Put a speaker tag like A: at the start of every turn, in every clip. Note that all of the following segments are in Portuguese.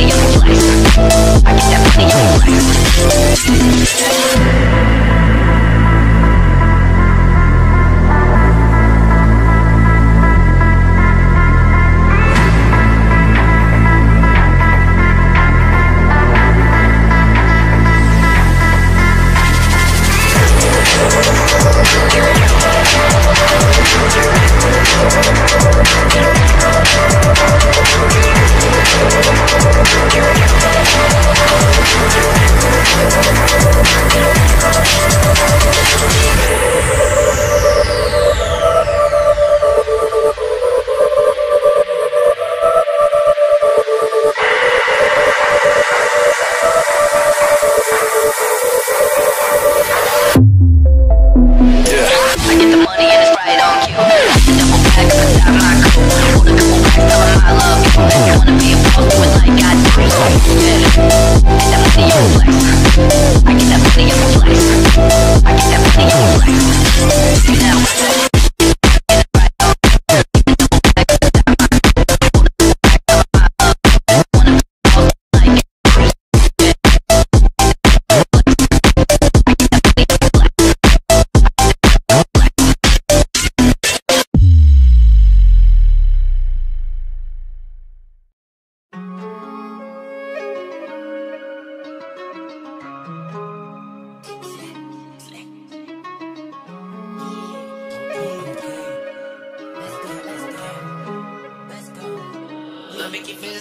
A: money on the flex. I get that
B: money on the flex.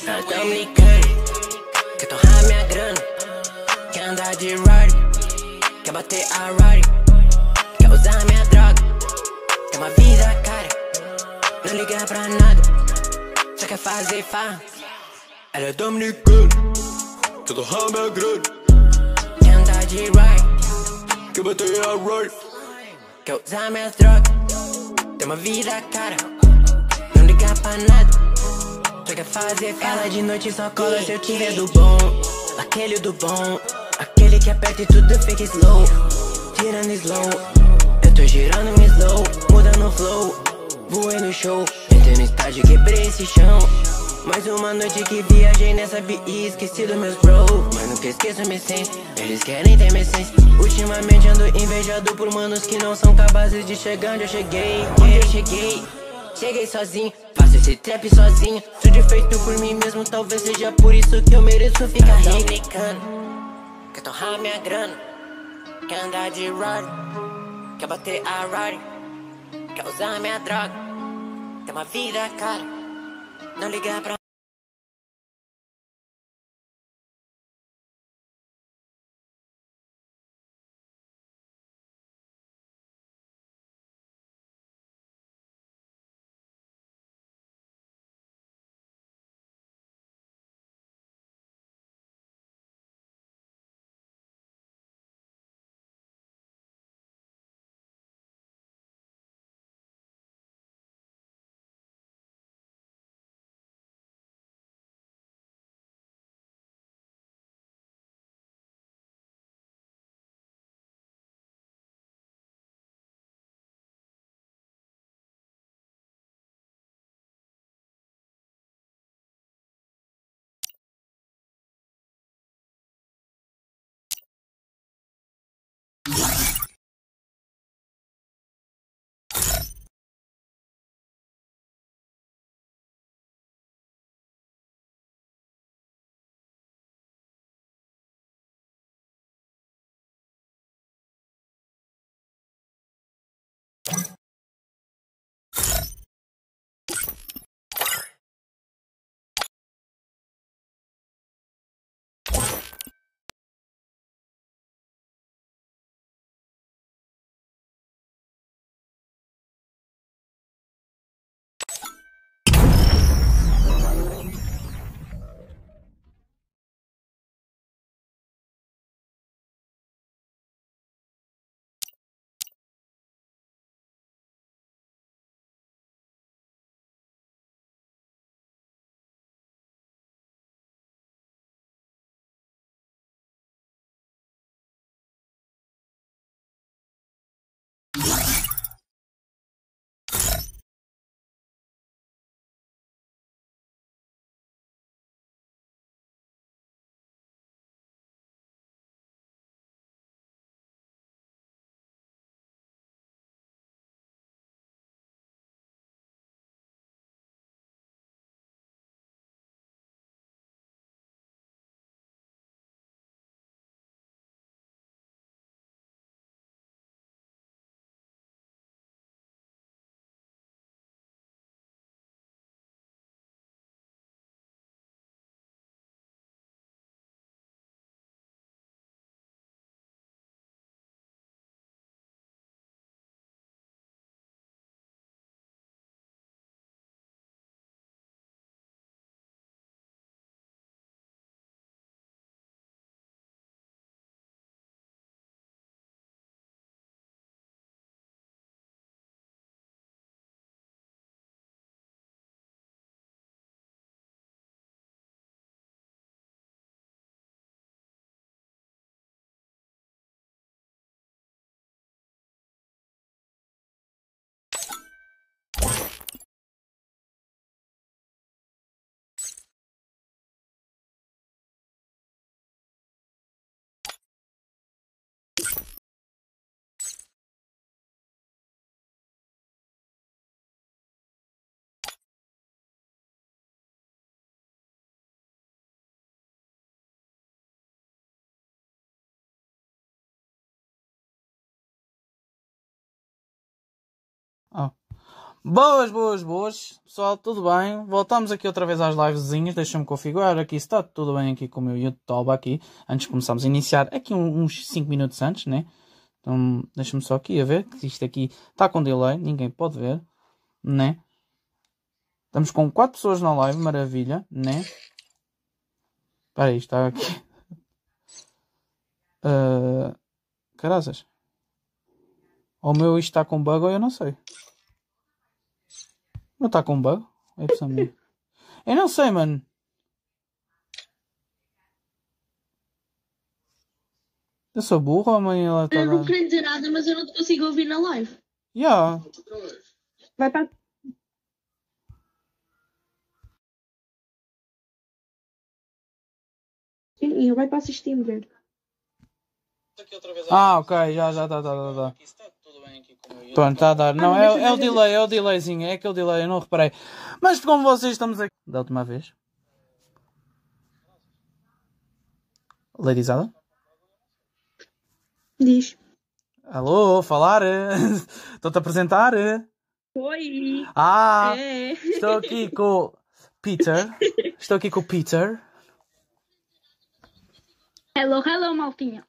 C: Nós me ligando, quer torrar minha grana. Quer andar de ride, quer bater a ride, Quer usar minha droga, quer uma vida cara. Não liga pra nada, só quer fazer farra. Ela é dominicana, quer torrar minha grana. Quer andar de ride, quer bater a ride, Quer usar minha droga, tem uma vida cara. Não liga pra nada quer fazer Ela de noite só cola se eu tiver do bom Aquele do bom Aquele que aperta e tudo fica slow Tirando slow Eu tô girando me slow Mudando o flow Voei no show Entrei no estádio quebrei esse chão mais uma noite que viajei nessa BI Esqueci dos meus bro Mano que esqueço minha essência Eles querem ter minha essência Ultimamente ando invejado por manos que não são capazes de chegar onde eu cheguei Onde eu cheguei Cheguei sozinho esse trap sozinho Tudo feito por mim mesmo, talvez seja por isso que eu mereço ficar tá reivindicando Quer torrar minha grana Quer andar de Rari Quer bater a Rari Quer usar minha droga Tem uma vida
B: cara Não ligar pra Yeah.
D: Boas, boas, boas. Pessoal, tudo bem? Voltamos aqui outra vez às livezinhas. Deixa-me configurar aqui se está tudo bem aqui com o meu YouTube aqui. Antes de começarmos a iniciar, aqui uns 5 minutos antes, né? Então, deixa-me só aqui a ver que isto aqui está com delay. Ninguém pode ver, né? Estamos com 4 pessoas na live. Maravilha, né? Espera aí, está aqui. Uh, caraças. Ou o meu isto está com bug ou eu não sei. Não está com bug? É minha. Eu não sei, mano. Eu sou burro ou mãe ela tá Eu não queria dizer
A: nada, mas eu não te consigo ouvir na live. Yeah. Vai para
B: Sim, vai
D: para assistir, ver. Ah, ok, já, já, tá, tá, tá, tá. Pronto, está a dar. Ah, não, é, é o é delay, é o delayzinho, é aquele delay, eu não reparei. Mas como vocês estamos aqui. Da última vez. Ladizada? Diz. Alô, falar? Estou-te a apresentar?
A: Oi! Ah! É. Estou aqui
D: com Peter. Estou aqui com Peter.
A: Hello, hello, maltinha.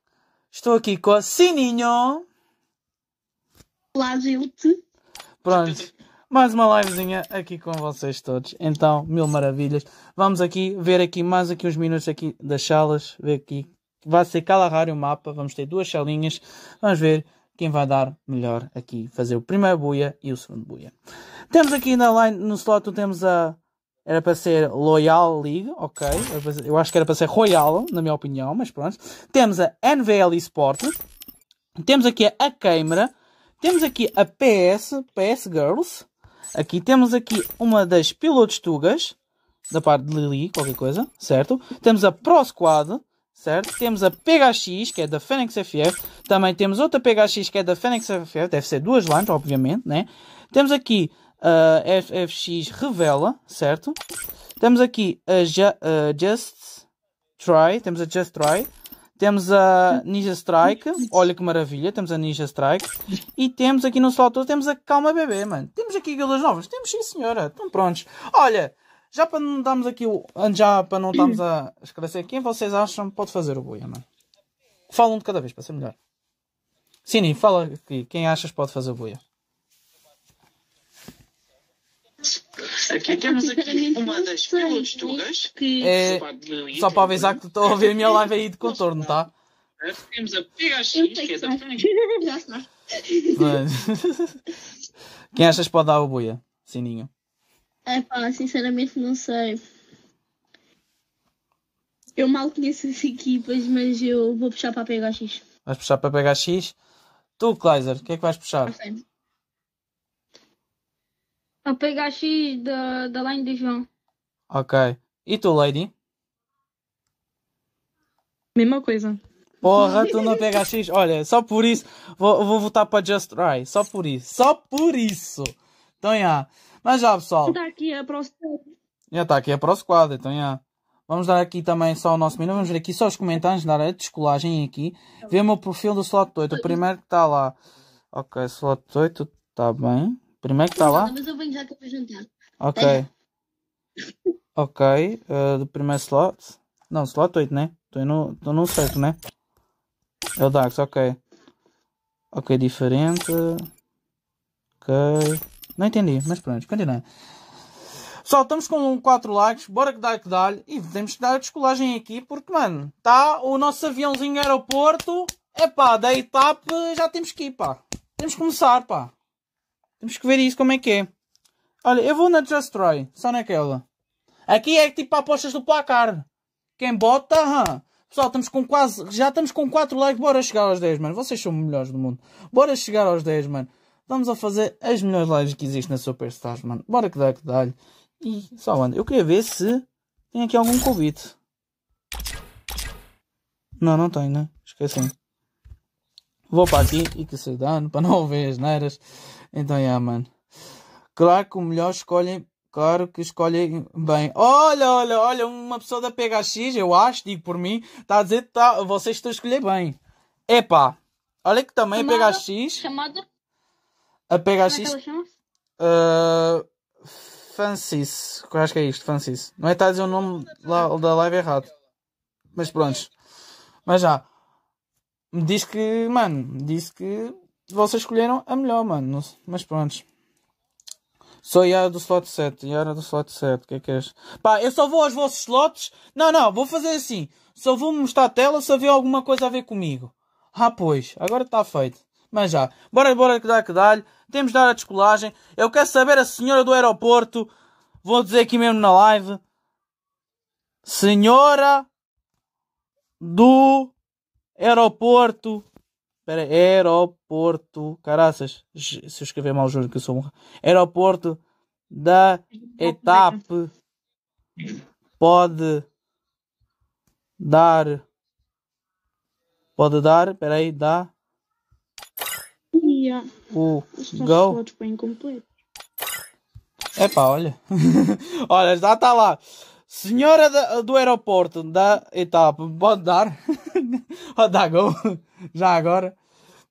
D: Estou aqui com a Sininho flagelo-te. Pronto. Mais uma livezinha aqui com vocês todos. Então, mil maravilhas. Vamos aqui ver aqui mais aqui uns minutos aqui das salas. Ver aqui. Vai ser raro o mapa. Vamos ter duas salinhas. Vamos ver quem vai dar melhor aqui. Fazer o primeiro buia e o segundo buia. Temos aqui na line, no slot temos a... Era para ser Loyal League, ok. Eu acho que era para ser Royal, na minha opinião, mas pronto. Temos a NVL Sport. Temos aqui a Câmara. Temos aqui a PS, PS Girls. Aqui temos aqui uma das pilotos tugas, da parte de Lili, qualquer coisa, certo? Temos a Pro Squad, certo? Temos a PHX, que é da Fenix FF. Também temos outra PHX, que é da Fenix FF. Deve ser duas LANs, obviamente, né? Temos aqui a FFX Revela, certo? Temos aqui a Just Try, temos a Just Try. Temos a Ninja Strike, olha que maravilha, temos a Ninja Strike. E temos aqui no Salto, temos a Calma Bebê, mano. Temos aqui guildas novas, temos sim senhora, estão prontos. Olha, já para não darmos aqui o. Já para não estarmos a esclarecer, quem vocês acham pode fazer o Buia, mano? Falam um de cada vez para ser melhor. Sini, fala aqui, quem achas pode fazer o Buia? Aqui temos
A: aqui uma das pilustugas.
B: É,
D: só para avisar que estou a ouvir a minha live aí de contorno, tá? Temos a PHX, que é da Mas... Quem achas que pode dar o boia? Sininho. É pá,
A: sinceramente não sei. Eu mal conheço as equipas, mas eu vou puxar para a PHX.
D: Vais puxar para a PHX? Tu, Kleiser, o que é que vais puxar? Não
A: sei. A pegar X da, da line de João.
D: Ok. E tu, Lady? Mesma coisa. Porra, tu não pega X? Olha, só por isso. Vou, vou votar para Just Try. Só por isso. Só por isso. Então, já. Mas já, pessoal. Tá
A: é já está aqui a é próxima.
D: Já está aqui a próxima squad, então, já. Vamos dar aqui também só o nosso menu. Vamos ver aqui só os comentários, dar a descolagem aqui. Ver o meu perfil do slot 8. O primeiro que está lá. Ok, slot 8, está bem. Primeiro que está lá? Mas
A: eu venho já que eu vou jantar.
D: Ok. É. Ok. Uh, do primeiro slot. Não, slot 8, né? Estou no, tô no certo, né? É o Dax, ok. Ok, diferente. Ok. Não entendi, mas pronto, continua. Pessoal, estamos com 4 likes, bora que dá que dá E temos que dar a descolagem aqui, porque, mano, tá o nosso aviãozinho aeroporto. É pá, da etapa já temos que ir, pá. Temos que começar, pá. Temos que ver isso como é que é. Olha, eu vou na Destroy, só naquela. Aqui é tipo apostas do placar. Quem bota, hum. Pessoal, estamos com quase. Já estamos com 4 likes. Bora chegar aos 10, mano. Vocês são melhores do mundo. Bora chegar aos 10, mano. Vamos a fazer as melhores lives que existem na Superstars, mano. Bora que dá, que dá-lhe. E só, mano, eu queria ver se tem aqui algum convite. Não, não tem, né? Esqueci. Vou para aqui e que se dane para não ver as neiras. Então, yeah, mano. Claro que o melhor escolhem. Claro que escolhem bem. Olha, olha, olha, uma pessoa da PHX, eu acho, digo por mim, está a dizer que tá, vocês estão a escolher bem. Epá, olha que também chamada, a PHX. Chamada? A PHX. Como é uh, Francis. Eu acho que é isto, Francis. Não é está a dizer o nome lá, da live errado. Mas pronto. Mas já. me diz que, mano, disse que vocês escolheram a melhor, mano. Mas pronto. Sou Yara do slot 7. Yara do slot 7. O que é que és? Pá, eu só vou aos vossos slots. Não, não, vou fazer assim. Só vou mostrar a tela se houver alguma coisa a ver comigo. Ah, pois. Agora está feito. Mas já. Bora, bora que dá, que dá-lhe. Temos de dar a descolagem. Eu quero saber a senhora do aeroporto. Vou dizer aqui mesmo na live. Senhora do aeroporto Espera, aeroporto. Caraças, se eu escrever mal, juro que eu sou um. Aeroporto da ETAP pode dar. Pode dar, peraí, dá. Yeah. O gol. Epá, olha. olha, já está lá. Senhora da, do aeroporto da etapa, pode dar? pode dar gol? Já agora?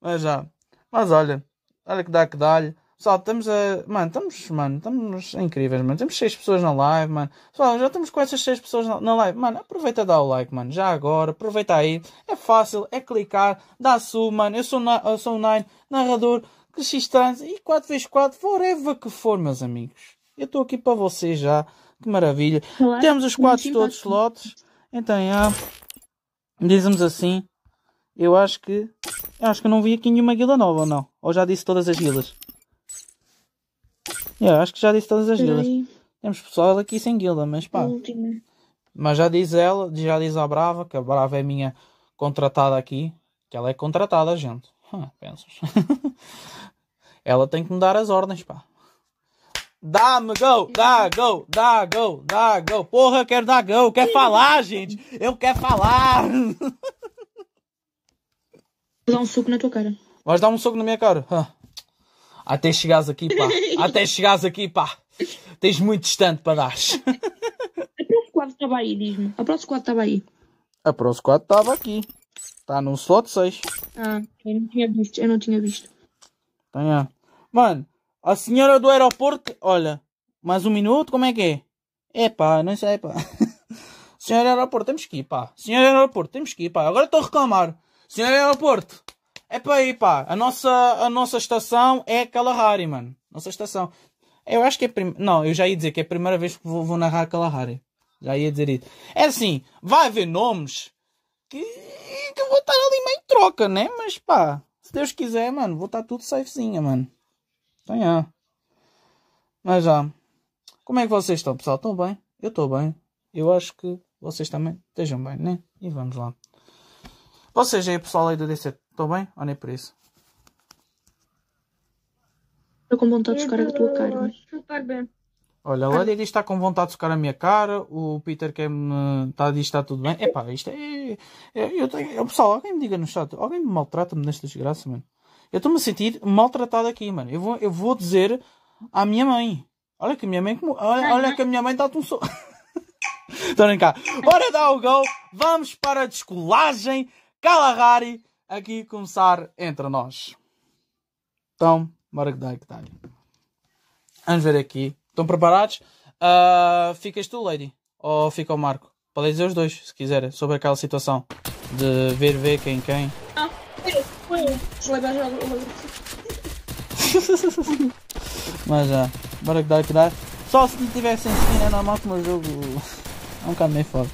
D: Mas já. Mas olha, olha que dá que dá-lhe. Pessoal, estamos a. Mano, estamos, mano, estamos incríveis, mano. Temos 6 pessoas na live, mano. Pessoal, já estamos com essas 6 pessoas na, live. Mano, aproveita e dá o like, mano. Já agora, aproveita aí. É fácil, é clicar, dá sub, mano. Eu sou, na, eu sou o Nine, narrador, que x e 4x4, whatever que for, meus amigos. Eu estou aqui para vocês já. Que maravilha. Olá, Temos os quatro todos slots. Então, ah, dizemos assim. Eu acho que. Eu acho que não vi aqui nenhuma guilda nova, não. Ou já disse todas as guildas. Eu acho que já disse todas as guildas. Temos pessoal aqui sem guilda, mas pá. Última. Mas já diz ela, já diz a Brava, que a Brava é a minha contratada aqui. Que ela é contratada, gente. Ah, hum, pensas. ela tem que me dar as ordens, pá. Dá-me gol, dá gol, dá gol, dá gol. Porra, eu quero dar gol, Quer falar, gente. Eu quero falar. Vou dar um soco na tua cara. Vais dar um soco na minha cara? Ah. Até chegares aqui, pá. Até chegares aqui, pá. Tens muito distante para dar. A próxima
A: quadro estava aí, diz-me. A próxima quadro estava aí.
D: A próxima quadro estava aqui. Está num slot 6. Ah, eu não tinha visto. Eu não tinha visto. Então, Mano, a senhora do aeroporto, olha, mais um minuto, como é que é? É pá, não sei, pá. Senhora aeroporto, temos que ir, pá. Senhora aeroporto, temos que ir, pá. Agora estou a reclamar. Senhora aeroporto, é pá aí, pá. A nossa, a nossa estação é Kalahari, mano. Nossa estação. Eu acho que é prim... Não, eu já ia dizer que é a primeira vez que vou, vou narrar Kalahari. Já ia dizer isso. É assim, vai haver nomes que, que eu vou estar ali meio troca, né? Mas pá, se Deus quiser, mano, vou estar tudo safezinha, mano. Tenha. Mas já. Ah, como é que vocês estão, pessoal? Estão bem? Eu estou bem. Eu acho que vocês também estejam bem, né? E vamos lá. Vocês aí, pessoal aí do DC, estão bem? nem por isso.
A: Estou com vontade de socar a tua cara. Né? bem.
D: Olha, a Lélia diz que está com vontade de socar a minha cara. O Peter quer me. Está a diz que está tudo bem. Epá, isto é. é eu, eu, pessoal, alguém me diga no chat. Alguém me maltrata-me nesta desgraça, mano. Eu estou-me a sentir maltratado aqui, mano. Eu vou, eu vou dizer à minha mãe. Olha que a minha mãe, olha, olha que a minha mãe está te um soco. Estão a cá. Bora dar o gol. Vamos para a descolagem. Calahari. Aqui começar entre nós. Então, bora que dá que dá. Vamos ver aqui. Estão preparados? Uh, ficas tu, Lady? Ou fica o Marco? Podem dizer os dois, se quiserem, sobre aquela situação de ver ver quem quem.
A: Ah,
D: Mas já, bora que dá que dá. Só se tivessem skin é normal que o meu jogo é um bocado meio foda.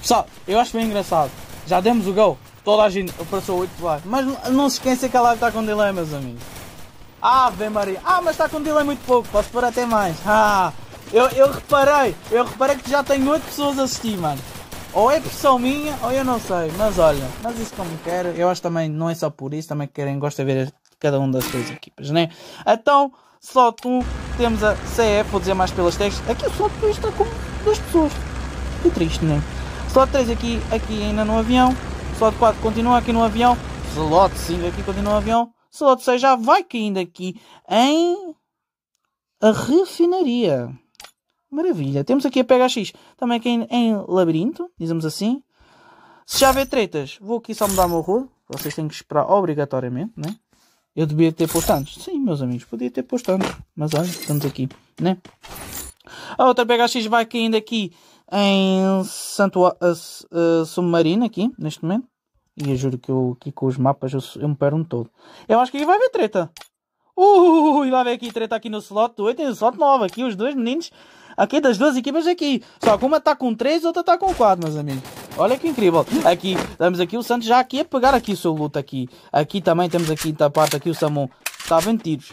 D: Pessoal, eu acho bem engraçado. Já demos o gol. Toda a gente passou 8 lives. Mas não se esqueça que a live está com delay, meus amigos. Ah, bem Maria. Ah, mas está com delay muito pouco. Posso pôr até mais. Ah, eu, eu reparei. Eu reparei que já tenho 8 pessoas a assistir, mano ou é pressão minha ou eu não sei, mas olha, mas isso como quero, eu acho também não é só por isso, também querem, gosta de ver cada uma das suas equipas, né? Então, só tu, temos a CF, vou dizer mais pelas tags, aqui o dois está com duas pessoas, que triste, né? Só três aqui, aqui ainda no avião, só de quatro continua aqui no avião, slot 5 aqui continua no avião, slot 6 já vai caindo aqui em a refinaria. Maravilha. Temos aqui a PHX também aqui em, em labirinto, dizemos assim. Se já vê tretas, vou aqui só mudar o meu rodo. Vocês têm que esperar obrigatoriamente, né? Eu devia ter posto antes. Sim, meus amigos, podia ter posto antes. Mas olha, estamos aqui, né? A outra PHX vai caindo aqui em Santo uh, Submarino, aqui, neste momento. E eu juro que eu aqui com os mapas eu, eu me perdo todo. Eu acho que aqui vai haver treta. Uh, e vai haver aqui treta aqui no slot 8 e no slot 9. Aqui os dois meninos aqui das duas equipes é aqui. Só que uma tá com 3, outra tá com 4, meus amigos. Olha que incrível. Aqui, temos aqui o Santos já aqui a pegar aqui o seu luta aqui. Aqui também temos aqui da parte aqui o Samon. Está vendo tiros.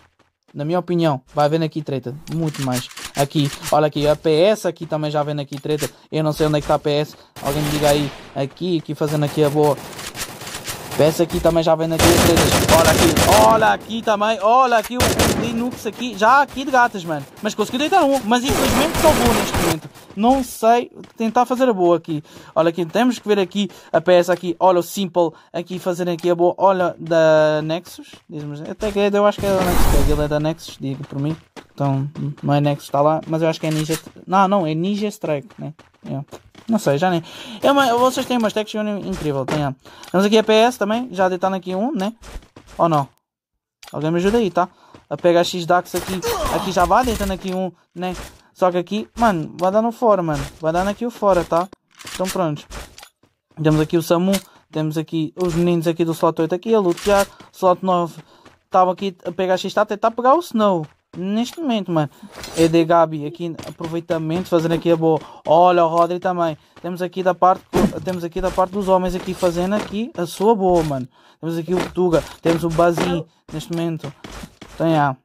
D: Na minha opinião, vai vendo aqui treta. Muito mais. Aqui, olha aqui, a PS aqui também já vendo aqui treta. Eu não sei onde é que está a PS. Alguém me diga aí. Aqui, aqui fazendo aqui a boa. Peça aqui também, já vendo aqui Olha aqui, olha aqui também, olha aqui o Linux aqui, já aqui de gatas, mano. Mas consegui deitar um, mas infelizmente só vou neste momento. Não sei tentar fazer a boa aqui. Olha aqui, temos que ver aqui a peça aqui, olha o Simple aqui, fazerem aqui a boa, olha, da Nexus. Assim. Até que é eu acho que é da Nexus, é, ele é da Nexus, digo por mim. Então, não é Nexus, está lá, mas eu acho que é Ninja, não, não, é Ninja Strike, né? Yeah. Não sei, já nem. É uma, vocês têm umas techs incrível. Tem, Temos aqui a PS também. Já deitando aqui um, né? Ou não? Alguém me ajuda aí, tá? A pegar X Dax aqui. Aqui já vai deitando aqui um, né? Só que aqui, mano, vai dar no fora, mano. Vai dar aqui o fora, tá? Então pronto. Temos aqui o Samu. Temos aqui os meninos aqui do slot 8 aqui a lutear. Slot 9 estava aqui a pegar X, está a tentar pegar o Snow neste momento, mano. É de Gabi, aqui aproveitamento, fazendo aqui a boa. Olha o Rodri também. Temos aqui da parte, temos aqui da parte dos homens aqui fazendo aqui a sua boa, mano. Temos aqui o Tuga, temos o Bazin neste momento. Então, yeah.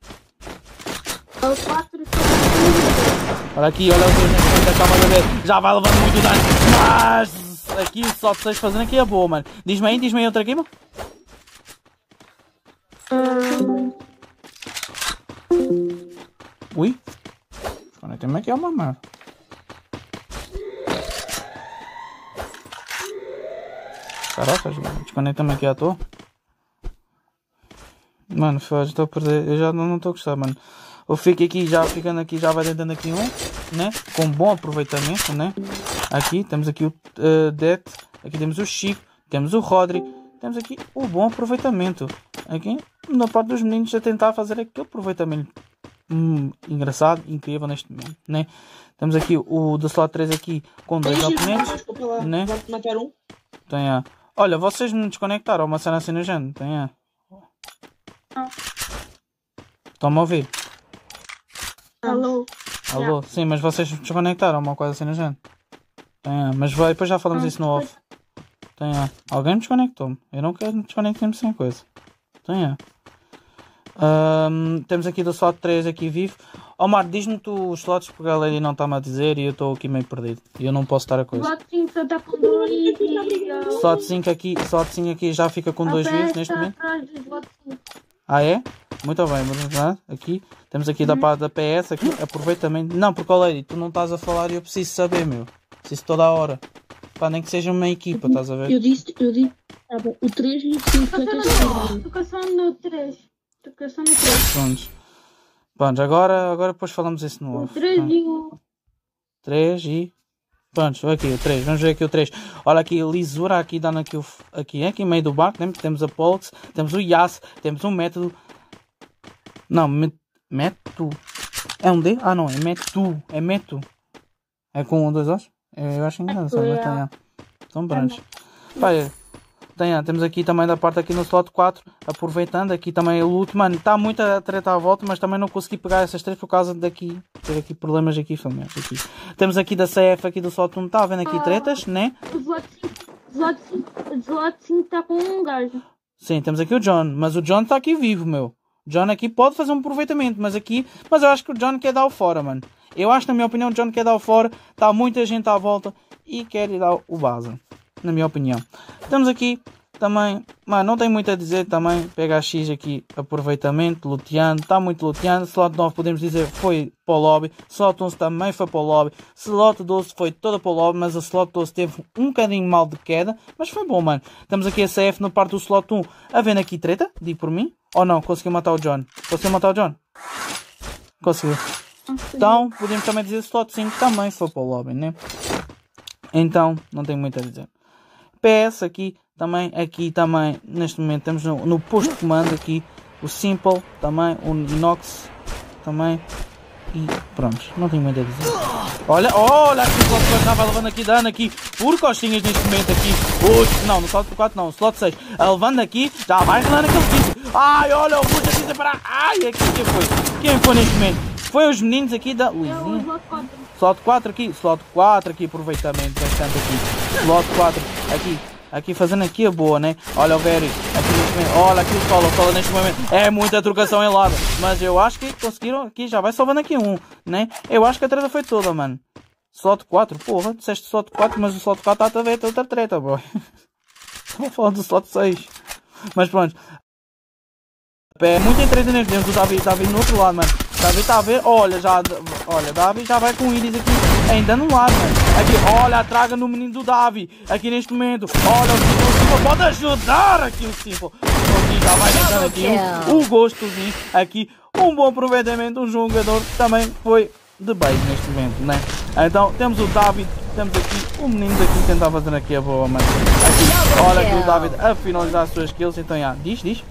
D: Olha aqui, olha o que ver. Já vai levando muito dano. Mas aqui só vocês fazendo aqui a boa, mano. Diz-me aí, diz-me aí outra aqui, mano.
B: Hum.
D: Uy. Con este me quedo más mal. Caraca, desconecta-me aqui a toa. Mano, foda estou a perder. Eu já não estou a gostar, mano. Eu fico aqui, já ficando aqui, já vai tentando aqui um, né? Com bom aproveitamento, né? Aqui temos aqui o uh, eh, Det, aqui temos o Chico, temos o Rodrigo temos aqui o bom aproveitamento. Aqui, na parte dos meninos, a tentar fazer aquele aproveitamento hum, engraçado, incrível neste momento, né? Temos aqui o do slot 3 aqui com dois oponentes, né? um. Tem a... Olha, vocês me desconectaram, uma cena assim no género, tem a... Estão-me ah. a ouvir? Alô? Alô? Sim, mas vocês me desconectaram, uma coisa assim no género. Tem a... Mas vai, depois já falamos ah, isso no off tem é. Alguém desconectou-me. Eu não quero desconectar-me sem coisa. é. Um, temos aqui do slot 3 aqui vivo. Omar, diz-me tu os slots porque a Lady não está-me a dizer e eu estou aqui meio perdido. E eu não posso estar a coisa. Slot
A: 5 só está com 2 vivos. Slot
D: 5 aqui, slot aqui já fica com 2 vivos neste momento. Ah é? Muito bem, mas aqui temos aqui uhum. da parte da PS, aqui, aproveita também. Não, porque oh, Lady, tu não estás a falar e eu preciso saber, meu. Preciso toda a hora. Pá, nem que seja uma equipa, estás a ver? Eu
A: disse, eu disse, tá bom, o 3 e o 5 então, então, Toca só no 3. Toca só no 3.
D: Prontos. Prontos, agora, agora depois falamos isso no off.
A: O 3 e o.
D: 3 e. Pronto, aqui o 3, vamos ver aqui o 3. Olha aqui, a lisura aqui, dando aqui, o, aqui, aqui em meio do barco, né? temos a Polx, temos o Yas, temos um método. Não, met, meto. É um D? Ah não, é meto, é meto. É com um dos ossos? É, eu acho engraçado, mas é tem. É. São brancos. Pá, tem, é. temos aqui também da parte aqui no slot 4, aproveitando aqui também o loot, mano, está muita treta à volta, mas também não consegui pegar essas três por causa daqui, teve aqui problemas aqui, família, aqui. Temos aqui da CF aqui do slot 1, está vendo aqui ah, tretas, né? O
A: slot 5 está com um gajo.
D: Sim, temos aqui o John, mas o John está aqui vivo, meu. John aqui pode fazer um aproveitamento, mas aqui. Mas eu acho que o John quer dar o fora, mano. Eu acho, na minha opinião, o John quer dar o fora. Está muita gente à volta e quer ir dar o Baza. Na minha opinião. Estamos aqui também, mano, não tem muito a dizer também. Pega X aqui, aproveitamento, luteando, está muito luteando. Slot 9 podemos dizer foi para o lobby, slot 11 também foi para o lobby, slot 12 foi toda para o lobby, mas a slot 12 teve um bocadinho mal de queda, mas foi bom, mano. Estamos aqui a CF no parte do slot 1, havendo aqui treta, digo por mim, ou não, conseguiu matar o John, conseguiu matar o John, conseguiu. Então, podemos também dizer slot 5 também foi para o lobby, né? Então, não tenho muito a dizer. PS aqui também, aqui também, neste momento temos no, no posto de comando aqui o Simple também, o Inox também e pronto, não tenho muito a dizer. Olha, olha aqui o slot 4 estava levando aqui dano aqui por costinhas neste momento aqui. Ui, não, no slot 4 não, slot 6. A levando aqui, já vai relando aquele tipo. Ai, olha o Rude aqui separar. Ai, aqui quem foi? Quem foi neste momento? Foi os meninos aqui da Luizinha. Slot 4 aqui, slot 4 aqui, aproveitamento bastante aqui. Slot 4 aqui, aqui fazendo aqui a boa, né? Olha o Gary, aqui neste momento, olha aqui o solo, o solo neste momento. É muita trocação em lado, mas eu acho que conseguiram aqui, já vai salvando aqui um, né? Eu acho que a treta foi toda, mano. Slot 4, porra, disseste slot 4, mas o slot 4 está a ver, outra treta, bro. Estava falando do slot 6. Mas pronto. É muito entretenimento, o Davi, está vindo no outro lado, mano. Davi tá vendo? Olha, já. Olha, Davi já vai com o Iris aqui. Ainda não há, velho. Aqui, né? é olha a traga no menino do Davi. Aqui é neste momento. Olha o Simple. Pode ajudar aqui o Simple. Aqui já vai deixando aqui o um, um gostozinho. Aqui, um bom aproveitamento. Um jogador também foi de base neste momento, né? Então, temos o David, temos aqui o menino daqui tentar fazer aqui a boa, mas aqui, olha aqui o David a finalizar as suas kills, então, já, diz, diz.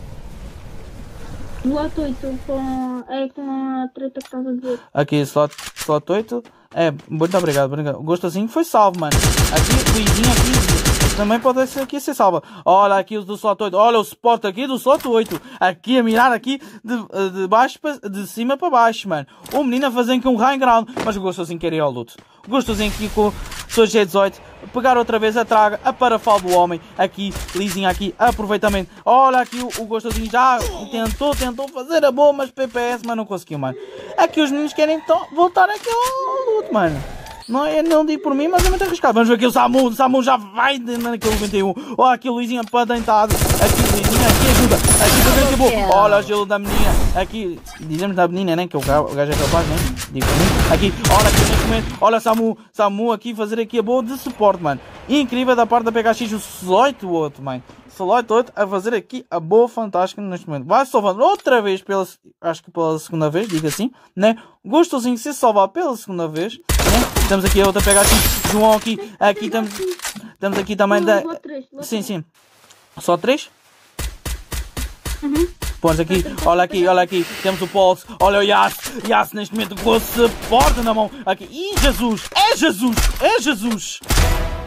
A: Slot 8 com, é com a treta que tava dizer.
D: Aqui, slot, slot 8. É, muito obrigado, obrigado. Gostosinho foi salvo, mano. Aqui, Izinho aqui. Também pode ser aqui se salva. Olha aqui os do Soto 8. Olha o suporte aqui do Soto 8. Aqui a mirar aqui de, de baixo pra, de cima para baixo, mano. O menino a fazer aqui um high ground. Mas gostosinho que era ao luto. Gostosinho aqui com o seu G18. Pegar outra vez a traga, a parafal do homem. Aqui, lisinho aqui, aproveitamento. Olha aqui o, o gostosinho já tentou, tentou fazer a boa, mas PPS, mas não conseguiu, mano. Aqui os meninos querem então voltar aqui ao luto, mano. Não, é, não digo por mim, mas é muito arriscado. Vamos ver aqui o Samu. O Samu já vai naquele 91. Olha aqui o Luizinho apadentado. Aqui o Luizinho, aqui ajuda. Aqui também que boa. Olha o gelo da menina. Aqui, dizemos da menina, né? Que o gajo, é capaz, né? Digo por mim. Aqui, olha aqui neste momento. Olha Samu. Samu aqui fazer aqui a boa de suporte, mano. Incrível da parte da PHX, O Sloit, o outro, mano. o outro a fazer aqui a boa fantástica neste momento. Vai salvando outra vez, pela, acho que pela segunda vez, diga assim, né? Gostosinho se salvar pela segunda vez, né? Temos aqui a outra pega aqui. João aqui. Aqui estamos. Estamos aqui também da. Sim, sim. Só três? Uhum. Pões aqui, olha aqui, olha aqui, temos o Pulse, olha o Yas, Yas neste momento com o porta na mão, aqui, ih Jesus, é Jesus, é Jesus!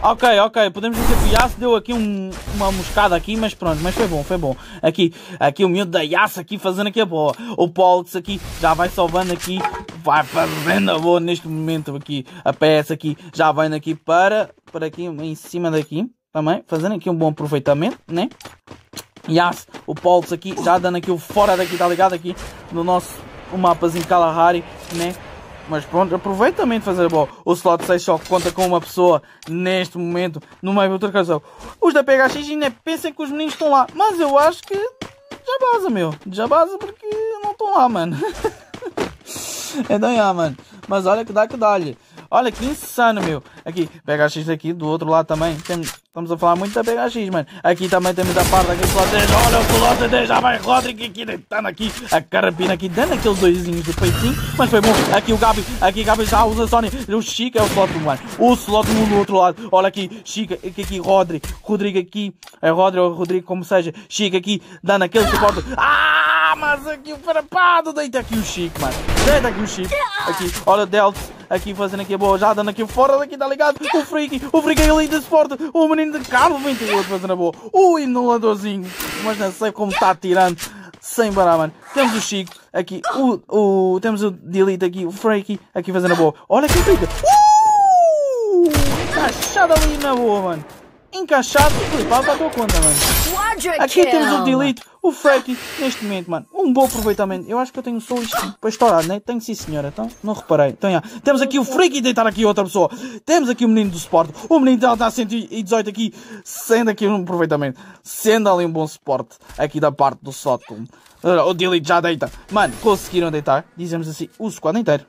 D: Ok, ok, podemos dizer que o Yas deu aqui um, uma moscada aqui, mas pronto, mas foi bom, foi bom. Aqui, aqui o miúdo da Yas aqui fazendo aqui a boa. O Pollux aqui já vai salvando aqui, vai fazendo a boa neste momento aqui. A PS aqui já vai aqui para, para aqui, em cima daqui também, fazendo aqui um bom aproveitamento, né? Yas, o Pollux aqui já dando aqui o fora daqui, tá ligado? Aqui no nosso mapazinho Kalahari, né? Mas pronto, aproveita também de fazer a bola. O slot 6 só conta com uma pessoa neste momento, no meio do outra canção. Os da PHX ainda pensem que os meninos estão lá, mas eu acho que já baza, meu. Já baza porque não estão lá, mano. é yeah, então, mano. Mas olha que dá que dá-lhe. Olha que insano, meu. Aqui, pega X aqui, do outro lado também. Tem, estamos a falar muito da pega X, mano. Aqui também temos a parte daquele colatejo. Olha o colatejo, já vai Rodrigo aqui deitando aqui. A carabina aqui, dando aqueles doisinhos do peitinho. Mas foi bom. Aqui o Gabi, aqui o Gabi já usa Sony. Né? O Chica é o slot 1, mano. O slot 1 do outro lado. Olha aqui, Chica, aqui, aqui, Rodrigo. Rodrigo aqui. É Rodrigo ou Rodrigo, como seja. Chica aqui, dando aquele suporte. Ah! mas aqui o farapado. Deita aqui o Chico, mano. Deita aqui o Chico. Aqui, olha o Delphi aqui fazendo aqui a boa já dando aqui fora daqui, tá ligado? O Freaky, o Freaky ali de Sport, o menino de cabo 28 fazendo a boa. O inuladorzinho, mas não sei como está tirando Sem parar, mano. Temos o Chico aqui, o, o, temos o Delete aqui, o Freaky aqui fazendo a boa. Olha aqui o Freaky. Uh! Tá achado ali na boa, mano encaixado e levava a tua conta,
A: mano.
B: Aqui temos o delete,
D: o Freddy neste momento, mano. Um bom aproveitamento. Eu acho que eu tenho só isto para estourar, né? Tenho sim, senhora. Então, não reparei. Então, já. Temos aqui o Freaky deitar aqui outra pessoa. Temos aqui o menino do suporte. O menino está a 118 aqui, sendo aqui um aproveitamento. Sendo ali um bom suporte aqui da parte do sótão. O delete já deita. Mano, conseguiram deitar, dizemos assim, o squad inteiro.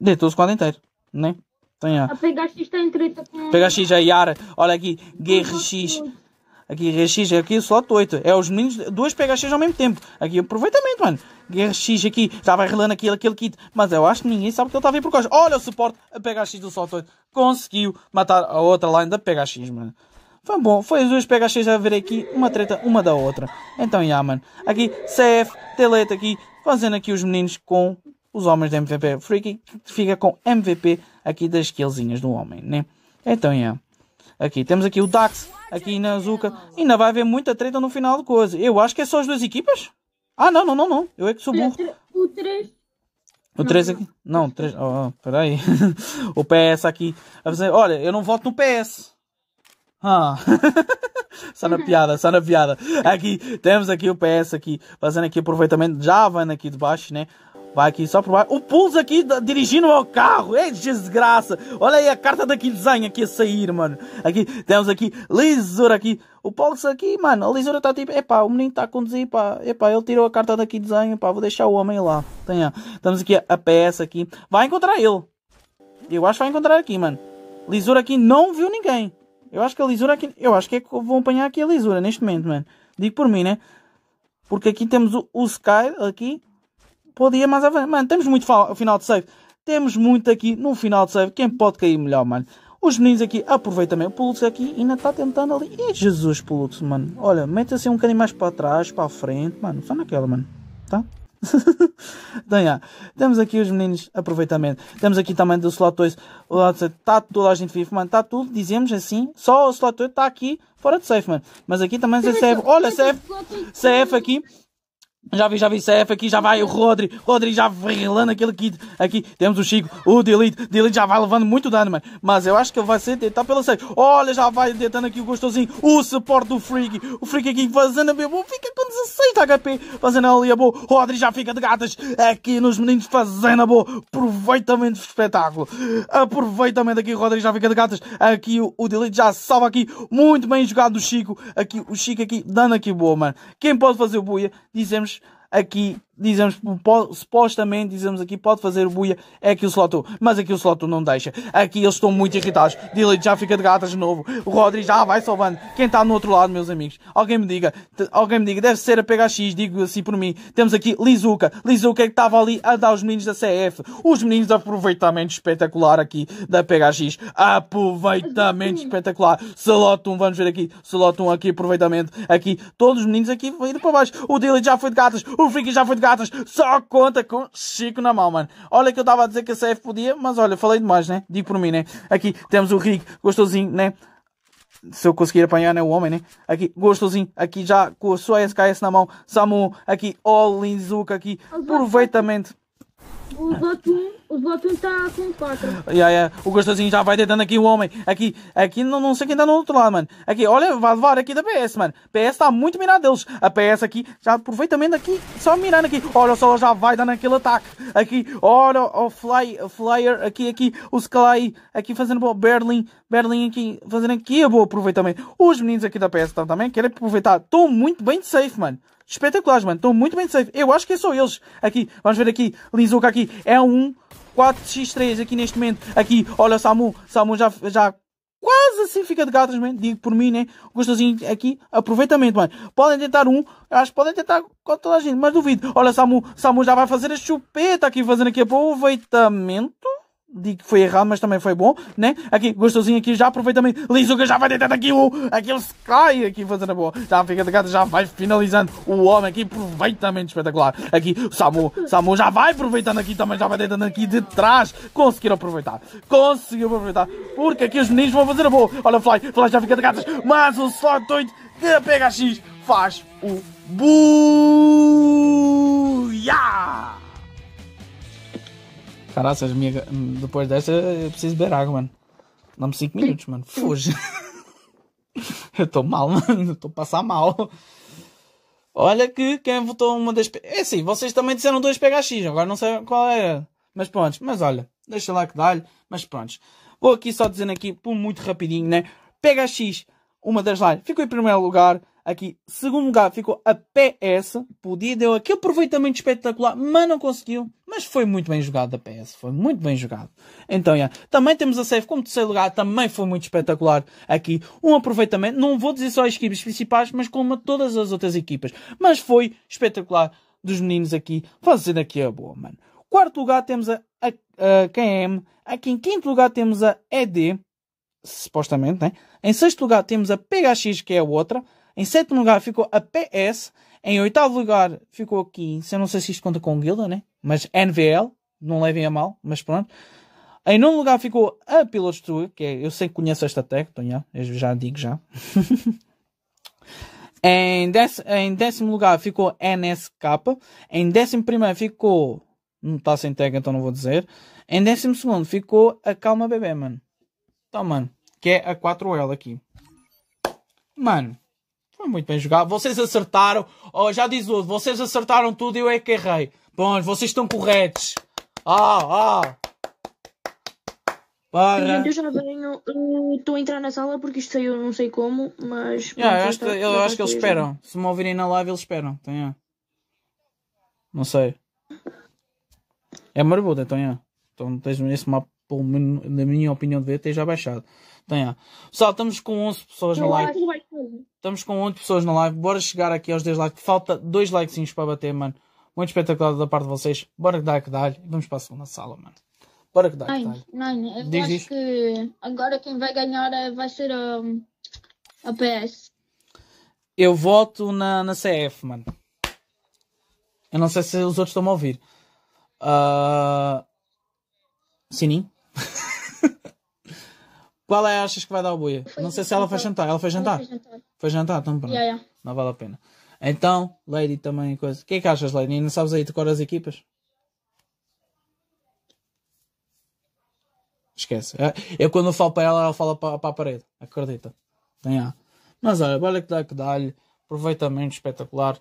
D: Deitou o squad inteiro, né? Tem a... a
A: PHX está em treta
D: com. PHX, a Yara. Olha aqui, Guerra X. Aqui, RX, aqui, slot 8. É os meninos, duas PHX ao mesmo tempo. Aqui, aproveitamento, mano. x aqui, estava relando aquilo, aquele kit. Mas eu acho que ninguém sabe que ele estava aí por causa. Olha o suporte, a PHX do slot 8. Conseguiu matar a outra line da PHX, mano. Foi bom, foi as duas PHX a ver aqui, uma treta, uma da outra. Então, já, yeah, mano. Aqui, CF, Teleta aqui, fazendo aqui os meninos com os homens da MVP. Freaky fica com MVP aqui das skillzinhas do homem, né? Então, é. Yeah. Aqui, temos aqui o Dax, aqui na Azuka. Ainda vai haver muita treta no final de coisa. Eu acho que é só as duas equipas. Ah, não, não, não, não. Eu é que sou burro. O 3. O 3 aqui. Não, 3. Oh, peraí. o PS aqui. Olha, eu não voto no PS. Ah. só na uhum. piada, só na piada. Aqui, temos aqui o PS aqui, fazendo aqui aproveitamento, já vendo aqui de baixo, né? Vai aqui só pro O pulso aqui dirigindo ao carro. É desgraça. Olha aí a carta daquele desenho aqui a sair, mano. Aqui temos aqui lisura aqui. O Pulso aqui, mano. A lisura tá tipo, epá, o menino tá a conduzir, pá. Epá, ele tirou a carta daqui desenho, pá. Vou deixar o homem lá. Tenha. Temos aqui a peça aqui. Vai encontrar ele. Eu acho que vai encontrar aqui, mano. Lisura aqui não viu ninguém. Eu acho que a lisura aqui. Eu acho que é que vou apanhar aqui a lisura neste momento, mano. Digo por mim, né? Porque aqui temos o, o Sky aqui podia o dia mais avançado. Mano, temos muito final de save. Temos muito aqui no final de save. Quem pode cair melhor, mano? Os meninos aqui aproveitam também O Pulux aqui ainda está tentando ali. E Jesus, Pulux, mano. Olha, mete assim um bocadinho mais para trás, para a frente, mano. Só naquela, mano. Tá? então, já. Temos aqui os meninos aproveitamento. Temos aqui também do slot 2. O lado está toda a gente vivo, mano. Está tudo, dizemos assim. Só o slot 8 está aqui fora de safe, mano. Mas aqui também é CF. Olha, CF, CF aqui. Já vi, já vi CF aqui, já vai o Rodri, Rodri já relando aquele kit. Aqui temos o Chico, o Delete, Delete já vai levando muito dano, mano. Mas eu acho que ele vai ser tentar pela safe. Olha, já vai tentando aqui o gostosinho, o suporte do Freak. O Freak aqui fazendo a boa, fica com 16 HP, fazendo ali a boa. Rodri já fica de gatas aqui nos meninos fazendo a boa. Aproveitamento de espetáculo. Aproveitamento aqui, Rodri já fica de gatas. Aqui o, o Delete já salva aqui, muito bem jogado do Chico. Aqui o Chico aqui dando aqui boa, mano. Quem pode fazer o buia, dizemos aqui dizemos, pode, supostamente dizemos aqui, pode fazer buia, é que o Slotu, mas aqui o Slotu não deixa. Aqui eles estão muito irritados. Dillet já fica de gatas de novo. O Rodri já vai salvando. Quem está no outro lado, meus amigos? Alguém me diga, alguém me diga, deve ser a PHX, digo assim por mim. Temos aqui Lizuka, Lizuka é que estava ali a dar os meninos da CF. Os meninos de aproveitamento espetacular aqui da PHX. Aproveitamento espetacular. Slotum, vamos ver aqui. Slotum aqui, aproveitamento aqui. Todos os meninos aqui indo para baixo. O Dillet já foi de gatas, o Freaky já foi de gatas só conta com Chico na mão, mano. Olha que eu estava a dizer que a CF podia, mas olha, falei demais, né? Digo por mim, né? Aqui temos o Rick gostosinho, né? se eu conseguir apanhar, né? O homem, né? Aqui, gostosinho, aqui já com a sua SKS na mão, Samu, aqui, All Linzuka, aqui, aproveitamento.
A: O Zotum, está tá com
D: 4. O gostosinho já vai tentando aqui o homem. Aqui, é aqui é não, não sei quem está no outro lado, mano. Aqui, é olha, levar aqui da PS, mano. PS tá muito mirado deles. A PS aqui já aproveitamente aqui, só mirando aqui. Olha só, já vai dando aquele ataque. Aqui, olha o Fly, Flyer aqui, aqui. O Sky aqui fazendo boa. Berlin, Berlin aqui fazendo aqui a boa aproveitamento. Os meninos aqui da PS também querem aproveitar. Estão muito bem de safe, mano espetaculares, mano. Estão muito bem safe. Eu acho que é só eles. Aqui, vamos ver aqui. Linzuka aqui. É um 4x3 aqui neste momento. Aqui, olha o Samu. Samu já, já quase assim fica de gatas, mano. Digo por mim, né? Gostosinho aqui. Aproveitamento, mano. Podem tentar um. Acho que podem tentar com toda a gente, mas duvido. Olha, Samu. Samu já vai fazer a chupeta aqui. Fazendo aqui aproveitamento digo que foi errado, mas também foi bom, né? Aqui, gostosinho aqui, já aproveita também. Lizuka já vai tentando aqui o... Aquele Sky aqui fazendo a boa. Já fica de gato, já vai finalizando. O homem aqui, perfeitamente espetacular. Aqui, o Samu, Samu já vai aproveitando aqui também, já vai tentando aqui de trás. Conseguiram aproveitar. Conseguiu aproveitar. Porque aqui os meninos vão fazer a boa. Olha o Fly, Fly já fica de gatas. Mas o Slot 8 a x faz o... Buiá! Caraca, minha... depois desta eu preciso beber água, mano. Dá-me 5 minutos, mano. Fuja. eu estou mal, mano. Estou a passar mal. Olha que quem votou uma das. É assim, vocês também disseram dois PHX, agora não sei qual é. Mas pronto, mas olha, deixa lá que dá-lhe. Mas pronto. Vou aqui só dizendo aqui, por muito rapidinho, né? PHX, uma das lives, ficou em primeiro lugar aqui, segundo lugar ficou a PS. Podia, deu aquele aproveitamento espetacular, mas não conseguiu. Mas foi muito bem jogado a PS, foi muito bem jogado. Então, yeah. também temos a save como terceiro lugar, também foi muito espetacular aqui. Um aproveitamento, não vou dizer só as equipes principais, mas como a todas as outras equipas. Mas foi espetacular dos meninos aqui, fazendo aqui a boa, mano. Quarto lugar temos a, a, a KM, aqui em quinto lugar temos a ED, supostamente, né? Em sexto lugar temos a PHX, que é a outra. Em sétimo lugar ficou a PS. Em oitavo lugar ficou aqui, eu não sei se isto conta com guilda, né? Mas NVL, não levem a mal, mas pronto. Em nono lugar ficou a Pilot True, que é, eu sei que conheço esta tag, então já, eu já digo já. em, dec, em décimo lugar ficou NSK. Em décimo primeiro ficou. Não está sem tag, então não vou dizer. Em décimo segundo ficou a Calma Bebê, mano. Então, mano, que é a 4L aqui. Mano, foi muito bem jogado. Vocês acertaram. Oh, já diz outro. Vocês acertaram tudo e eu é que errei. Bom, vocês estão corretos. Ah, ah. Para. Eu
A: já venho. Estou a entrar na sala porque isto saiu não sei como,
D: mas. Yeah, eu acho, que, eu acho que eles esperam. Se me ouvirem na live, eles esperam. Então, yeah. Não sei. É marbuda, então, yeah. Então, tens esse mapa, na minha opinião, de ver, tens já baixado. Então, yeah. Pessoal, estamos com 11 pessoas na live. Estamos com 8 pessoas na live. Bora chegar aqui aos 10 likes. Falta 2 likezinhos para bater, mano. Muito espetacular da parte de vocês. Bora que dá que dá. Vamos para a segunda sala, mano. Bora que dá que dá.
A: eu diz, acho que agora quem vai ganhar é, vai ser a, a PS.
D: Eu voto na, na CF, mano. Eu não sei se os outros estão a ouvir. Uh... Sininho? Qual é achas que vai dar o buia? Não sei se ela foi então. jantar. Ela foi jantar? foi jantar, foi jantar então pronto. Yeah, yeah. Não vale a pena. Então, Lady também coisa. O que é que achas, Lady? Não sabes aí decorar as equipas? Esquece. É, eu quando falo para ela, ela fala para, para a parede. Acredita. Tem a. Mas olha, olha que dá que dá-lhe. Aproveitamento espetacular.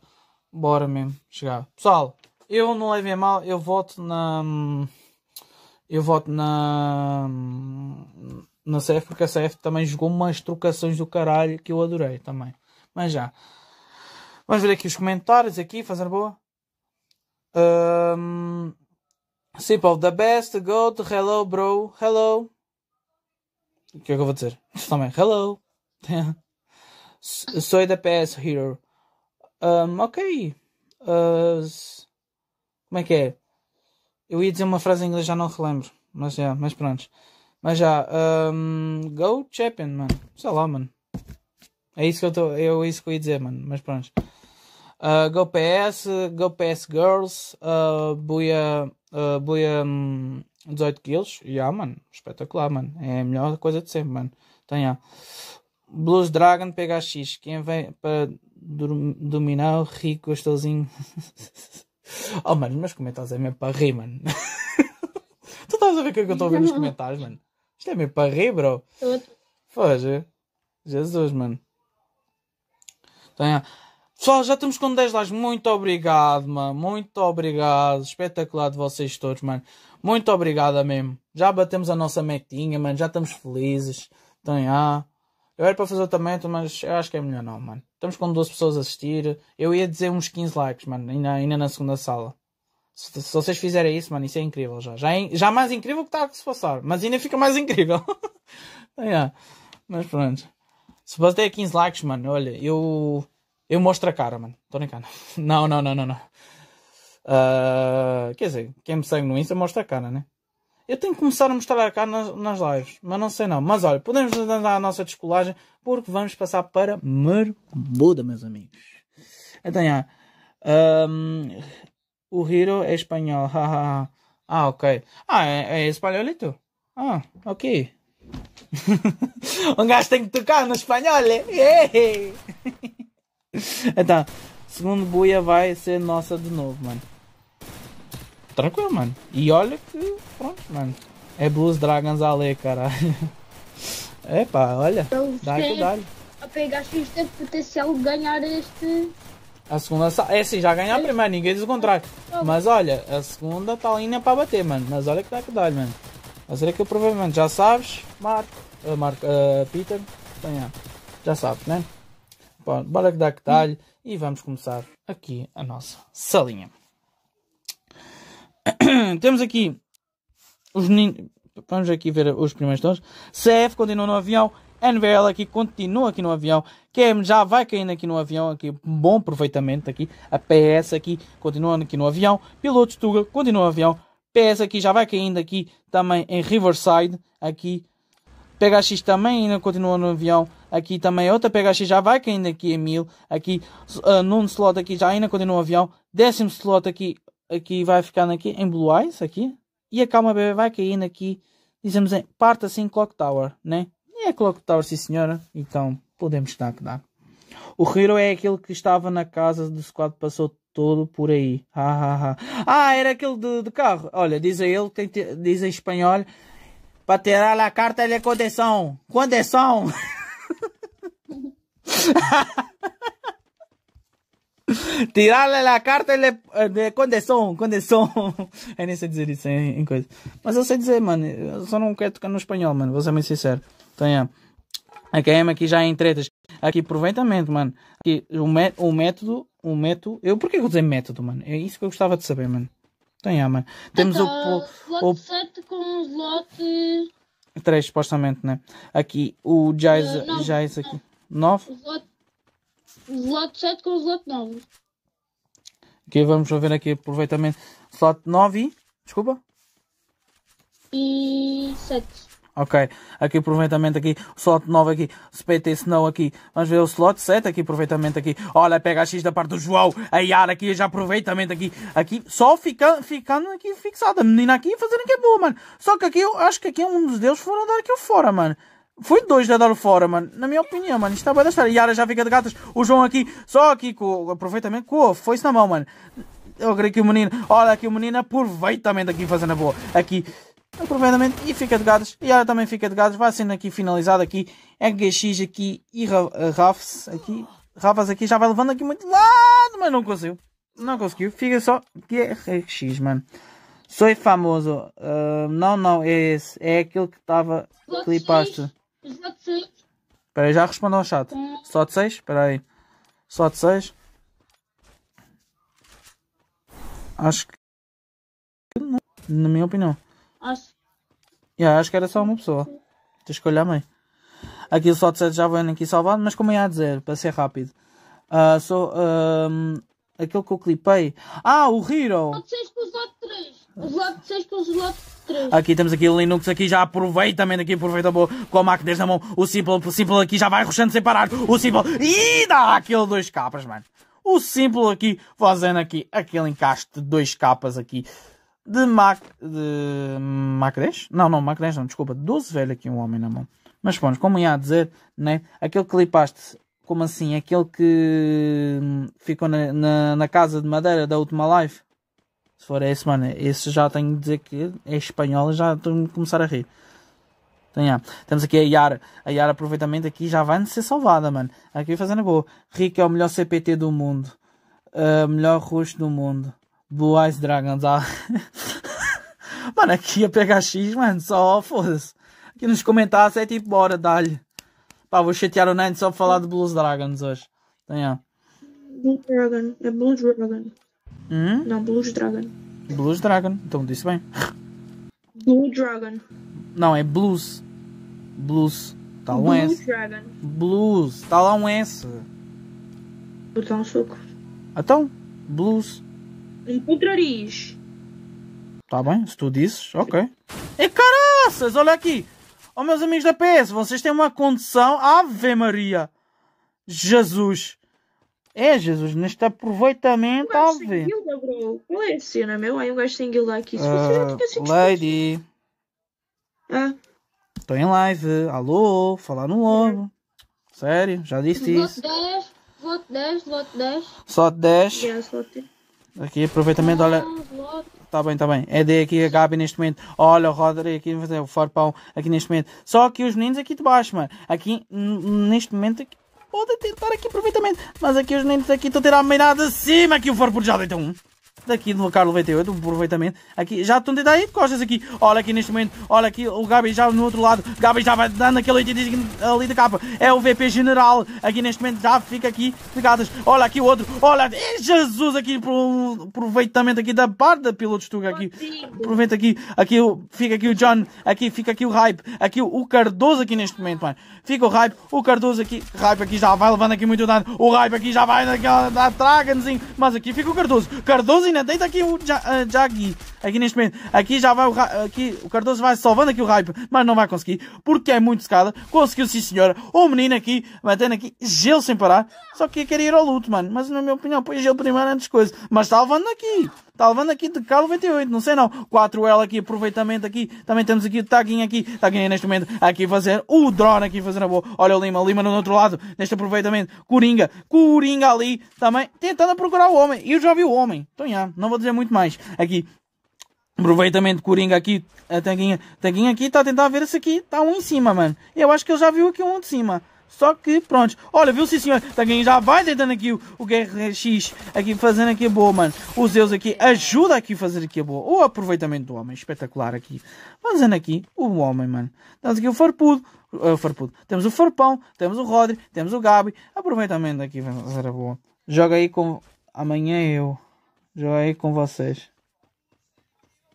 D: Bora mesmo chegar. Pessoal, eu não levei mal. Eu voto na. Hum, eu voto na. Hum, na CF, porque a CF também jogou umas trocações do caralho que eu adorei também. Mas já. Vamos ver aqui os comentários aqui, fazer boa. Um, simple, the best, to hello bro, hello. O que é que eu vou dizer? também, hello. Sou da PS Hero. Um, ok. Uh, como é que é? Eu ia dizer uma frase em inglês, já não relembro. Mas, yeah, mas pronto. Mas já, um, Go Champion, mano. Sei lá, mano. É isso que eu, tô, é isso que eu ia dizer, mano. Mas pronto. Uh, go PS, Go PS Girls, uh, Buia, uh, Buia um, 18 kills. Já, yeah, mano. Espetacular, mano. É a melhor coisa de sempre, mano. Então, yeah. Blues Dragon PHX. Quem vem para dominar o rico gostosinho. oh, mano, meus comentários é mesmo para rir, mano. tu estás a ver o que, é que eu estou a ver nos comentários, mano? Isto é mesmo para rir, bro. Foge. Jesus, mano. Então, Pessoal, já estamos com 10 likes. Muito obrigado, mano. Muito obrigado. Espetacular de vocês todos, mano. Muito obrigado mesmo. Já batemos a nossa metinha, mano. Já estamos felizes. Então, já. Eu era para fazer meta, mas eu acho que é melhor não, mano. Estamos com 12 pessoas a assistir. Eu ia dizer uns 15 likes, mano. Ainda, ainda na segunda sala. Se, se, vocês fizerem isso, mano, isso é incrível já. Já, é, já é mais incrível que está a se passar. Mas ainda fica mais incrível. yeah. Mas pronto. Se bater 15 likes, mano, olha, eu. Eu mostro a cara, mano. Tô brincando. Não, não, não, não, não. Uh, quer dizer, quem me segue no Insta mostra a cara, né? Eu tenho que começar a mostrar a cara nas, nas lives, mas não sei não. Mas olha, podemos andar a nossa descolagem porque vamos passar para Bermuda, meus amigos. Então, já. O Hiro é espanhol. ah, ok. Ah, é, é espanholito? Ah, ok. um gajo tem que tocar no espanhol. Yeah. É? então, segundo Buia vai ser nossa de novo, mano. Tranquilo, mano. E olha que. Pronto, mano. É Blues Dragons Ale, caralho. Epá, olha. Então, dá-lhe, dá que
A: dá. Pegaste potencial ganhar este.
D: A segunda É assim, já ganhou a primeira, ninguém diz o contrário. Mas olha, a segunda tá linha para bater, mano. Mas olha que dá que dá, mano. mas série que eu provavelmente já sabes, Marco, uh, Marco uh, Peter, bem, já sabes, né? Bom, bora que dá que dá e vamos começar aqui a nossa salinha. Temos aqui os meninos. Vamos aqui ver os primeiros tons. CF continua no avião NVL aqui continua aqui no avião. QM já vai caindo aqui no avião. Aqui, bom aproveitamento aqui. A PS aqui continuando aqui no avião. Piloto Stuga continua no avião. PS aqui já vai caindo aqui também em Riverside. Aqui. PHX também ainda continua no avião. Aqui também outra PHX já vai caindo aqui em mil. Aqui uh, slot aqui já ainda continua no avião. Décimo slot aqui aqui vai ficando aqui em Blue Eyes aqui. E a calma BB vai caindo aqui, dizemos em parte assim Clock Tower, né? É Clock Tower, sim senhora. Então, podemos dar que dá. O Hiro é aquele que estava na casa do squad, passou todo por aí. Ah, ah era aquele de, de, carro. Olha, diz a ele, tem, diz em espanhol, para tirar a carta ele é condição. Condição! Tirar a carta ele é condição, condição. Eu nem sei dizer isso em, em coisa. Mas eu sei dizer, mano. Eu só não quero tocar no espanhol, mano. Vou ser muito sincero. Então, yeah. a KM aqui já é em tretas. Aqui, aproveitamento, mano. Aqui, o, me, o método, o método. Eu, por que eu usei método, mano? É isso que eu gostava de saber, mano. Então, yeah, mano. Temos então, o. o, o...
A: 7 com slot.
D: 3, supostamente, né? Aqui, o Jazz, uh, Jazz aqui. 9?
A: Slot 7 com slot 9.
D: Ok, vamos ver aqui aproveitamento. Slot 9 e. Desculpa?
A: E 7.
D: Ok, aqui aproveitamento aqui, slot 9 aqui, PT Snow aqui, vamos ver o slot 7 aqui, aproveitamento aqui, olha, pega a X da parte do João, a Yara aqui, já aproveitamento aqui, aqui, só fica, ficando aqui fixada, a menina aqui fazendo que é boa, mano, só que aqui, eu acho que aqui um dos deles foram dar aqui fora, mano, foi dois de dar fora, mano. Na minha opinião, mano. Isto está bem da história. Yara já fica de gatas. O João aqui, só aqui com o aproveitamento com o foi-se na mão, mano. Eu creio que o menino, olha aqui o menino, aproveitamento aqui fazendo a boa. Aqui, aproveitamento é e fica de gados. E ela também fica de gados. Vai sendo aqui finalizado aqui. NGX aqui e eh, Rafs aqui. Rafas aqui já vai levando aqui muito lado, mas não conseguiu. Não conseguiu. Fica só GRX, é mano. Sou famoso. Uh, não, não, é esse. É aquele que estava clipaste.
A: Espera
D: aí, já respondo ao chat. Hum. Só de 6? Espera aí. Só de 6? Acho que... Na minha opinião. Acho. Yeah, acho que era só uma pessoa. Tens que olhar bem. Aqui o slot 7 já vem aqui salvado, mas como ia dizer, para ser rápido. Uh, so, uh, aquele que eu clipei. Ah, o Hero! O
A: 6 com o slot 3. O slot 6 com o slot 3.
D: Aqui temos aqui o Linux, aqui já aproveita, man, aqui aproveita boa, com a Mac desde a mão. O Simple, o Simple aqui já vai roxando sem parar. O Simple. E dá aquele dois capas, mano. O Simple aqui fazendo aqui aquele encaixe de dois capas aqui de Mac, de Mac 10? Não, não, Mac 10 não, desculpa, 12 velho aqui um homem na mão. Mas pronto, como ia a dizer, né? aquele que lipaste, como assim? Aquele que hum, ficou na, na, na, casa de madeira da última live? Se for esse, mano, esse já tenho de dizer que é espanhol já estou a começar a rir. Então, yeah. Temos aqui a Yara. A Yara aproveitamento aqui já vai ser salvada, mano. Aqui fazendo boa. Rico é o melhor CPT do mundo. Uh, melhor rosto do mundo. Boas Dragons. Ah. mano, aqui ia pegar X, mano. Só foda-se. Aqui nos comentários é tipo, bora, dá-lhe. Pá, vou chatear o Nando só pra falar de Blue Dragons hoje. Então, yeah.
A: Blue Dragon. É Blue Dragon.
D: Hum? Não, Blue Dragon. Blue Dragon. Então disse bem. Blue Dragon. Não, é Blues. Blues. Tá um S. Dragon. Blues. Tá lá um S. Botar um suco. Então, Blues. Não contrarias. Tá bem, se tu disses, ok. E é caraças, olha aqui. Oh, meus amigos da PS, vocês têm uma condição. Ave Maria. Jesus. É, Jesus, neste aproveitamento, ave. um gajo ave. Guilda, bro. Qual é a cena, meu? Aí um gajo sem guilda aqui. Se você uh, já tinha ah, Lady. Ah. em live. Alô, falar no lobo. Sério, já disse isso.
A: Voto 10, voto 10, voto 10.
D: Só 10. Yeah, Aqui aproveitamento, olha. Tá bem, tá bem. É de aqui a Gabi neste momento. Olha o Rodri é aqui, fazer o Farpão aqui neste momento. Só que os meninos aqui de baixo, mano. Aqui, neste momento, aqui, podem tentar aqui aproveitamento. Mas aqui os meninos aqui estão a tirar a meirada de cima. Aqui o Farpão já deitou um daqui do Carlos 98, o aproveitamento, aqui, já estão de dar aí de costas aqui, olha aqui neste momento, olha aqui, o Gabi já no outro lado, Gabi já vai dando aquele 80 ali da capa, é o VP General, aqui neste momento já fica aqui, ligadas, olha aqui o outro, olha, e é Jesus aqui, pro, aproveitamento aqui da parte da piloto Stuga aqui, aproveita aqui, aqui fica aqui o John, aqui fica aqui o Hype, aqui o Cardoso aqui neste momento, mano, fica o Hype, o Cardoso aqui, Hype aqui já vai levando aqui muito dano, o Hype aqui já vai naquela, na, traga mas aqui fica o Cardoso, Cardoso né? deita aqui o eh, Jagui, aqui neste momento, aqui já vai o, aqui, o Cardoso vai salvando aqui o hype, mas não vai conseguir, porque é muito escada. Conseguiu, sim senhora. O menino aqui, mantendo aqui gelo sem parar. Só que queria ir ao luto, mano. Mas na minha opinião, põe gelo primeiro antes coisa. Mas está aqui. Tá levando aqui de K98, não sei não. 4L aqui, aproveitamento aqui. Também temos aqui o Taguinho aqui. Taguinho é neste momento aqui fazer o drone aqui fazendo a boa. Olha o Lima, Lima no outro lado, neste aproveitamento. Coringa, Coringa ali também, tentando procurar o homem. E eu já vi o homem. Então, já, não vou dizer muito mais. Aqui, Aproveitamento Coringa aqui, a taguinha Tanguinha aqui tá tentando ver esse aqui, tá um em cima, mano. Eu acho que ele já viu aqui um de cima. Só que pronto. Olha, viu sim senhor. Tá já vai tentando aqui o, o GRX aqui fazendo aqui a boa, mano. O Zeus aqui ajuda aqui a fazer aqui a boa. O aproveitamento do homem, espetacular aqui. Fazendo aqui o homem, mano. Temos aqui o farpudo. Eh, o farpudo. Temos o farpão, temos o Rodri, temos o Gabi. Aproveitamento aqui, fazer a boa. Joga aí com... Amanhã é eu. Joga aí com vocês.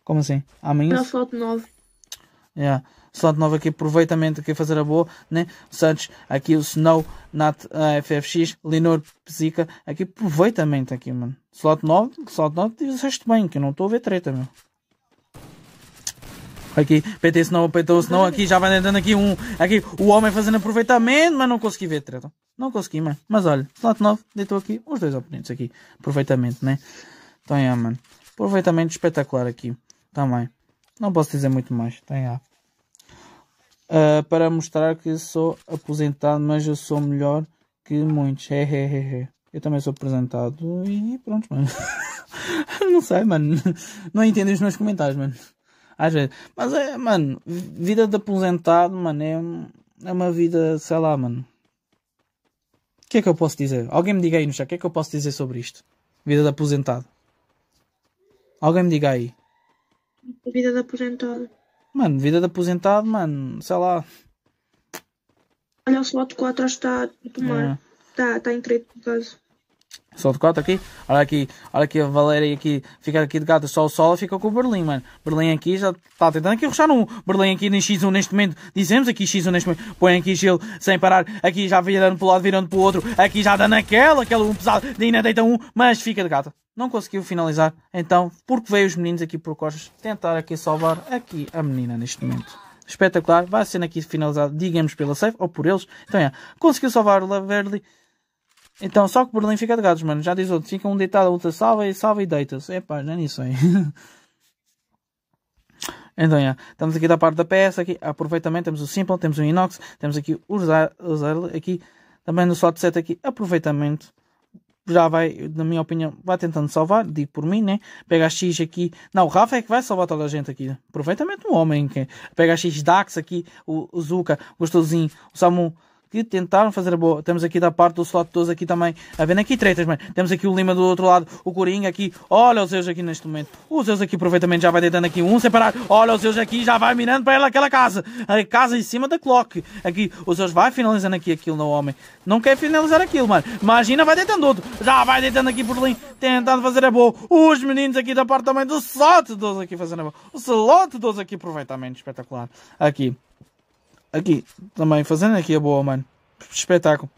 D: Como assim? Amanhã... Não, só de 9. Yeah. Santos Nova aqui aproveitamente aqui fazer a boa, né? Santos, aqui o Snow, Nat FFX, Linor Psica, aqui aproveitamento aqui, mano. Slot 9, Slot 9, disseste bem, que eu não estou a ver treta, meu. Aqui, PT Snow, PT Snow, aqui já vai entrando aqui um. Aqui, o homem fazendo aproveitamento, mas não consegui ver treta. Não consegui, mano. Mas olha, slot 9, deitou aqui os dois oponentes aqui. Aproveitamento, né? Então é, mano. Aproveitamento espetacular aqui. Também. Não posso dizer muito mais. Tem então, é uh, para mostrar que sou aposentado, mas eu sou melhor que muitos. É, é, é, é. Eu também sou apresentado e pronto, mano. não sei, mano. Não entendi os meus comentários, mano. Às vezes. Mas é, mano, vida de aposentado, mano, é, é uma vida, sei lá, mano. O que é que eu posso dizer? Alguém me diga aí no chat, o que é que eu posso dizer sobre isto? Vida de aposentado. Alguém me diga aí.
A: Vida de aposentado.
D: Mano, vida de aposentado, mano, sei lá.
A: Olha, o slot 4 acho que está a tomar. Está é. tá, tá em treino por caso
D: só de cota aqui. Olha aqui, olha aqui a Valéria aqui, fica aqui de gato só o sol, fica com o Berlim, mano. Berlim aqui já está tentando aqui ruxar um. Berlim aqui no X1 neste momento, dizemos aqui X1 neste momento, põe aqui Gil sem parar, aqui já virando para o lado, virando para o outro, aqui já dá naquela, aquele um pesado, ainda deita um, mas fica de gato. Não conseguiu finalizar, então, porque veio os meninos aqui por costas tentar aqui salvar aqui a menina neste momento espetacular. Vai sendo aqui finalizado, digamos, pela safe ou por eles. Então, é, conseguiu salvar o Laverly então, só que Berlim fica de gados, mano. Já diz outro. Fica um deitado, a outra salva e salva e deita-se. É pá, não é nisso aí. então, yeah. estamos aqui da parte da peça. Aqui, aproveitamento. Temos o Simple, temos o Inox, temos aqui o Zell. Aqui, também no slot 7 aqui, aproveitamento já vai, na minha opinião, vai tentando salvar, digo por mim, né? Pega a X aqui. Não, o Rafa é que vai salvar toda a gente aqui. aproveitamento um homem. Que é. pega a X Dax aqui, o, o Zuka, o Gostosinho, o Samu, que tentaram fazer a boa. Temos aqui da parte do slot 12 aqui também, a vendo aqui tretas, mano. Temos aqui o Lima do outro lado, o Coringa aqui. Olha os Zeus aqui neste momento. O Zeus aqui aproveitamente já vai deitando aqui um separado. Olha os Zeus aqui, já vai mirando para ela aquela casa. A casa em cima da clock. Aqui, o Zeus vai finalizando aqui aquilo no homem. Não quer finalizar aquilo, mano. Imagina, vai deitando outro. Já vai deitando aqui por ali, tentando fazer a boa. Os meninos aqui da parte também do slot 12 aqui fazendo a boa. O slot 12 aqui aproveitamente espetacular. Aqui aqui também, fazendo aqui a boa, mano. Espetáculo.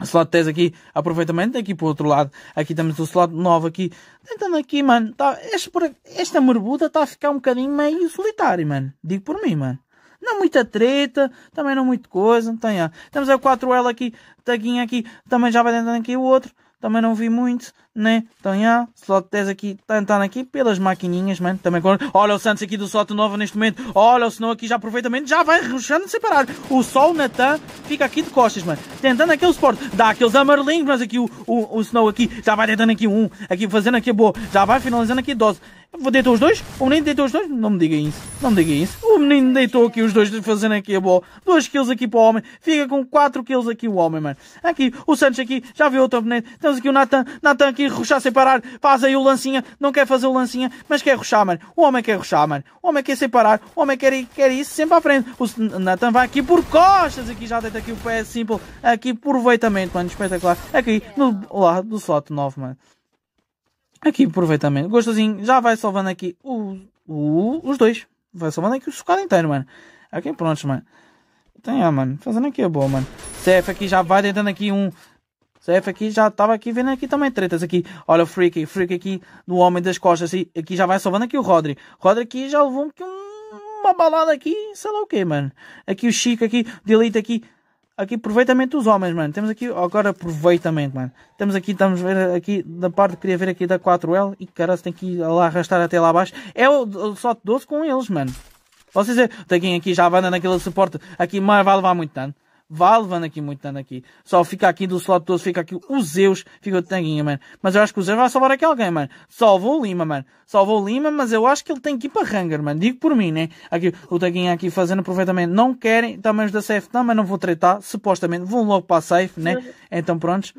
D: Esse lado tens aqui, aproveitamento aqui para o outro lado. Aqui temos o slot 9 aqui. Tentando aqui, mano. Tá, este, esta merbuda está a ficar um bocadinho meio solitário, mano. Digo por mim, mano. Não muita treta, também não muita coisa. Tem, ah. Temos a 4L aqui, taguinha aqui. Também já vai tentando aqui o outro. Também não vi muito né? Então, já slot 10 aqui, tentando tá aqui pelas maquininhas, mano. Também com... Olha o Santos aqui do slot Nova neste momento. Olha o Snow aqui já aproveitamento, já vai ruxando sem parar. O Sol Natan fica aqui de costas, mano. Tentando aquele suporte. Dá aqueles amarelinhos, mas aqui o, o, o Snow aqui já vai tentando aqui um. Aqui fazendo aqui a boa. Já vai finalizando aqui a dose. Vou deitar os dois? O menino deitou os dois? Não me diga isso. Não me diga isso. O menino deitou aqui os dois fazendo aqui a bola. Dois kills aqui para o homem. Fica com quatro kills aqui o homem, mano. Aqui, o Santos aqui, já viu outro oponente. Temos aqui o Natan. Natan aqui aqui ruxar sem parar. Faz aí o lancinha, não quer fazer o lancinha, mas quer ruxar, mano. O homem quer ruxar, mano. O homem quer sem parar, o homem quer, quer isso sempre à frente. O Nathan vai aqui por costas, aqui já deita aqui o pé simples, aqui aproveitamento, mano, espetacular. Aqui no lado do slot 9, mano. Aqui aproveitamento. Gostosinho, já vai salvando aqui o, o, os dois. Vai salvando aqui o socado inteiro, mano. Aqui pronto, mano. Tem, então, mano. Fazendo aqui a boa, mano. CF aqui já vai tentando aqui um CF aqui já estava aqui vendo aqui também tretas aqui. Olha o Freak, Freak aqui no homem das costas. E aqui já vai salvando aqui o Rodri. Rodri aqui já levou aqui um, uma balada aqui, sei lá o que, mano. Aqui o Chico aqui, Delete aqui. Aqui aproveitamento dos homens, mano. Temos aqui agora aproveitamento, mano. Temos aqui, estamos ver aqui da parte, queria ver aqui da 4L. E cara, tem que ir lá arrastar até lá abaixo. É o, o só 12 com eles, mano. Posso dizer, o Taguinho aqui já vai naquele suporte. Aqui mais vai levar muito tanto vá levando aqui, muito dano aqui. Só fica aqui do slot 12, fica aqui o Zeus, fica o Tanguinha, mano. Mas eu acho que o Zeus vai salvar aqui alguém, mano. Salvou o Lima, mano. Salvou o Lima, mas eu acho que ele tem que ir para Ranger, mano. Digo por mim, né? Aqui, o Tanguinha aqui fazendo aproveitamento. Não querem, também os da safe mas não vou tretar, supostamente. Vão logo para a safe, né? Então prontos.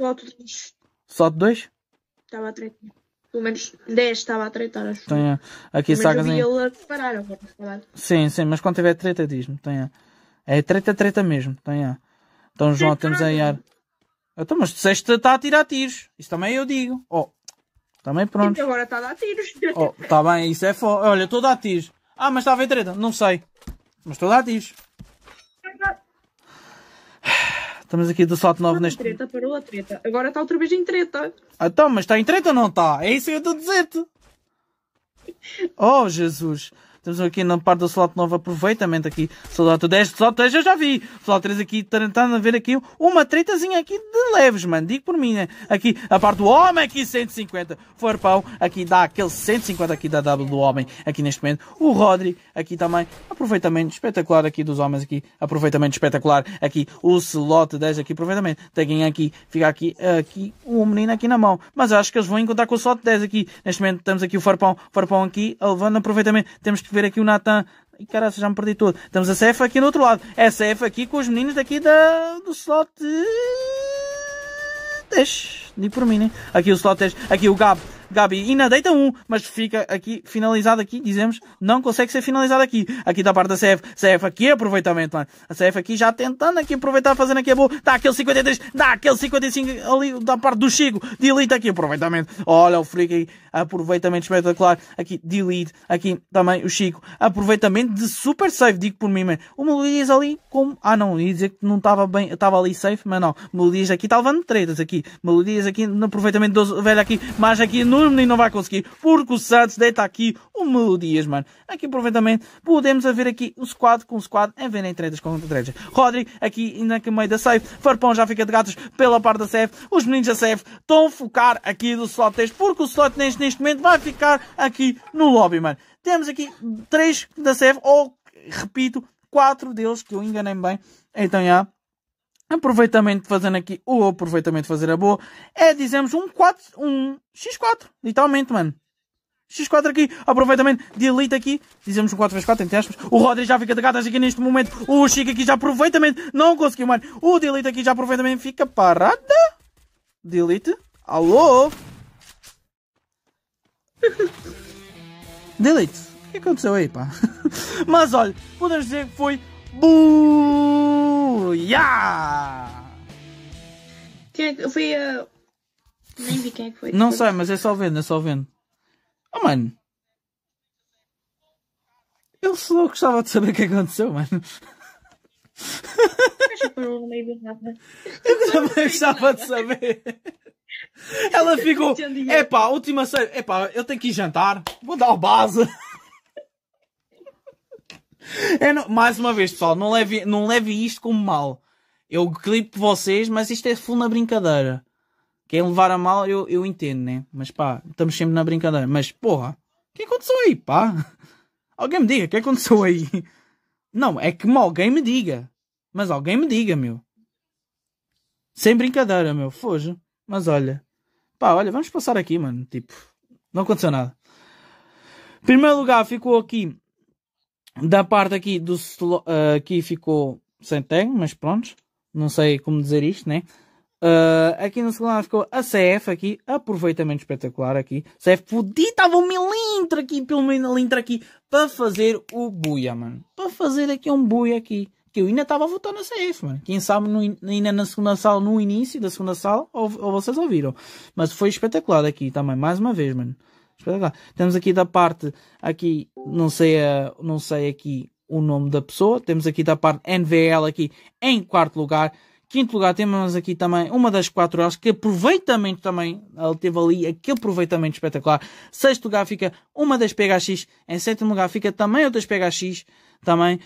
D: Só de dois?
A: Estava a tretar. Pelo menos 10 estava a tretar, acho. Então, é. Aqui
D: sagas em... Sim, sim, mas quando tiver treta diz-me, é. É treta, treta mesmo. tenha. Então, João, temos a ar. Então, mas disseste que está a tirar tiros. Isso também eu digo. Oh, também pronto. Então agora está a dar tiros. Oh, está bem, isso é foda. Olha, estou a dar tiros. Ah, mas está em treta? Não sei. Mas estou a dar tiros. Estamos aqui do salto 9 neste.
A: Treta, parou a treta.
D: Agora está outra vez em treta. Então, mas está em treta ou não está? É isso que eu estou a dizer-te. Oh, Jesus. Temos aqui na parte do slot 9 aproveitamento aqui. Slot 10, slot 10 eu já vi. Slot 3 aqui, tentando ver aqui uma tretazinha aqui de leves, mano. Digo por mim, né? Aqui a parte do homem aqui 150. farpão aqui dá aquele 150 aqui da W do homem aqui neste momento. O Rodri aqui também. Aproveitamento espetacular aqui dos homens aqui. Aproveitamento espetacular aqui. O slot 10 aqui, aproveitamento. Tem aqui, fica aqui, aqui, o menino aqui na mão. Mas acho que eles vão encontrar com o slot 10 aqui. Neste momento temos aqui o Farpão, Farpão aqui, levando aproveitamento. Temos que ver aqui o Natan. E cara, já me perdi todo. Estamos a CF aqui no outro lado. É CF aqui com os meninos daqui da, do slot deixa De... por mim, né? Aqui o slot 10. Aqui o Gabo Gabi ainda deita um, mas fica aqui finalizado aqui, dizemos, não consegue ser finalizado aqui. Aqui da parte da CF, CF aqui aproveitamento, mano. A CF aqui já tentando aqui aproveitar, fazendo aqui a boa, dá aquele 53, dá aquele 55 ali da parte do Chico, delete aqui aproveitamento. Olha o freak aí, aproveitamento espetacular. Aqui, delete, aqui também o Chico, aproveitamento de super safe, digo por mim, mano. O Melodias ali, como, ah não, ia dizer que não estava bem, estava ali safe, mas não. Melodias aqui está levando tretas aqui. Melodias aqui no aproveitamento do velho aqui, mais aqui no os meninos não vai conseguir, porque o Santos deita aqui o Melodias, mano. Aqui, provavelmente, podemos haver aqui um squad com um squad, a verem tretas com tretas. Rodri, aqui ainda que meio da safe, Farpão já fica de gatos pela parte da safe, os meninos da safe estão a focar aqui do slot 3, porque o slot neste, neste momento vai ficar aqui no lobby, mano. Temos aqui três da safe, ou, repito, quatro deles, que eu enganei bem, então já... Yeah aproveitamento de fazer aqui, o aproveitamento de fazer a boa, é, dizemos, um 4, um X4, literalmente, mano. X4 aqui, aproveitamento de elite aqui, dizemos um 4x4, entre aspas. O Rodri já fica de gatas aqui neste momento. O Chico aqui já aproveitamento, não conseguiu, mano. O de elite aqui já aproveitamento, fica parada. De elite, alô? Delete. O que aconteceu aí, pá? Mas olha, podemos dizer que foi. boom. Aleluia!
A: Quem é Foi a. Nem vi quem é foi. Não sei,
D: mas é só vendo, é só vendo. Oh, mano. Eu só gostava de saber o que aconteceu, mano. Eu também gostava de saber. Ela ficou. Epá, última série. Epá, eu tenho que ir jantar. Vou dar o base. É, mais uma vez, pessoal, não leve, não leve isto como mal. Eu clipo vocês, mas isto é full na brincadeira. Quem levar a mal, eu, eu entendo, né? Mas pá, estamos sempre na brincadeira. Mas porra, o que aconteceu aí, pá? Alguém me diga, o que aconteceu aí? Não, é que alguém me diga. Mas alguém me diga, meu. Sem brincadeira, meu. Foge. Mas olha. Pá, olha, vamos passar aqui, mano. Tipo, não aconteceu nada. Primeiro lugar ficou aqui da parte aqui do uh, aqui ficou sem tag, mas pronto, não sei como dizer isto, né? Uh, aqui no segundo lado ficou a CF aqui, aproveitamento espetacular aqui. CF podia, estava um milímetro aqui, pelo menos milímetro aqui, para fazer o buia, mano. Para fazer aqui um buia aqui. Que eu ainda estava a votar na CF, mano. Quem sabe no, ainda na segunda sala, no início da segunda sala, ou, ou vocês ouviram. Mas foi espetacular aqui também, mais uma vez, mano. Espetacular. Temos aqui da parte, aqui, não sei, não sei aqui o nome da pessoa. Temos aqui da parte NVL aqui em quarto lugar. Quinto lugar, temos aqui também uma das quatro horas, que aproveitamento também, ele teve ali aquele aproveitamento espetacular. Sexto lugar fica uma das PHX, em sétimo lugar fica também outras PHX, também.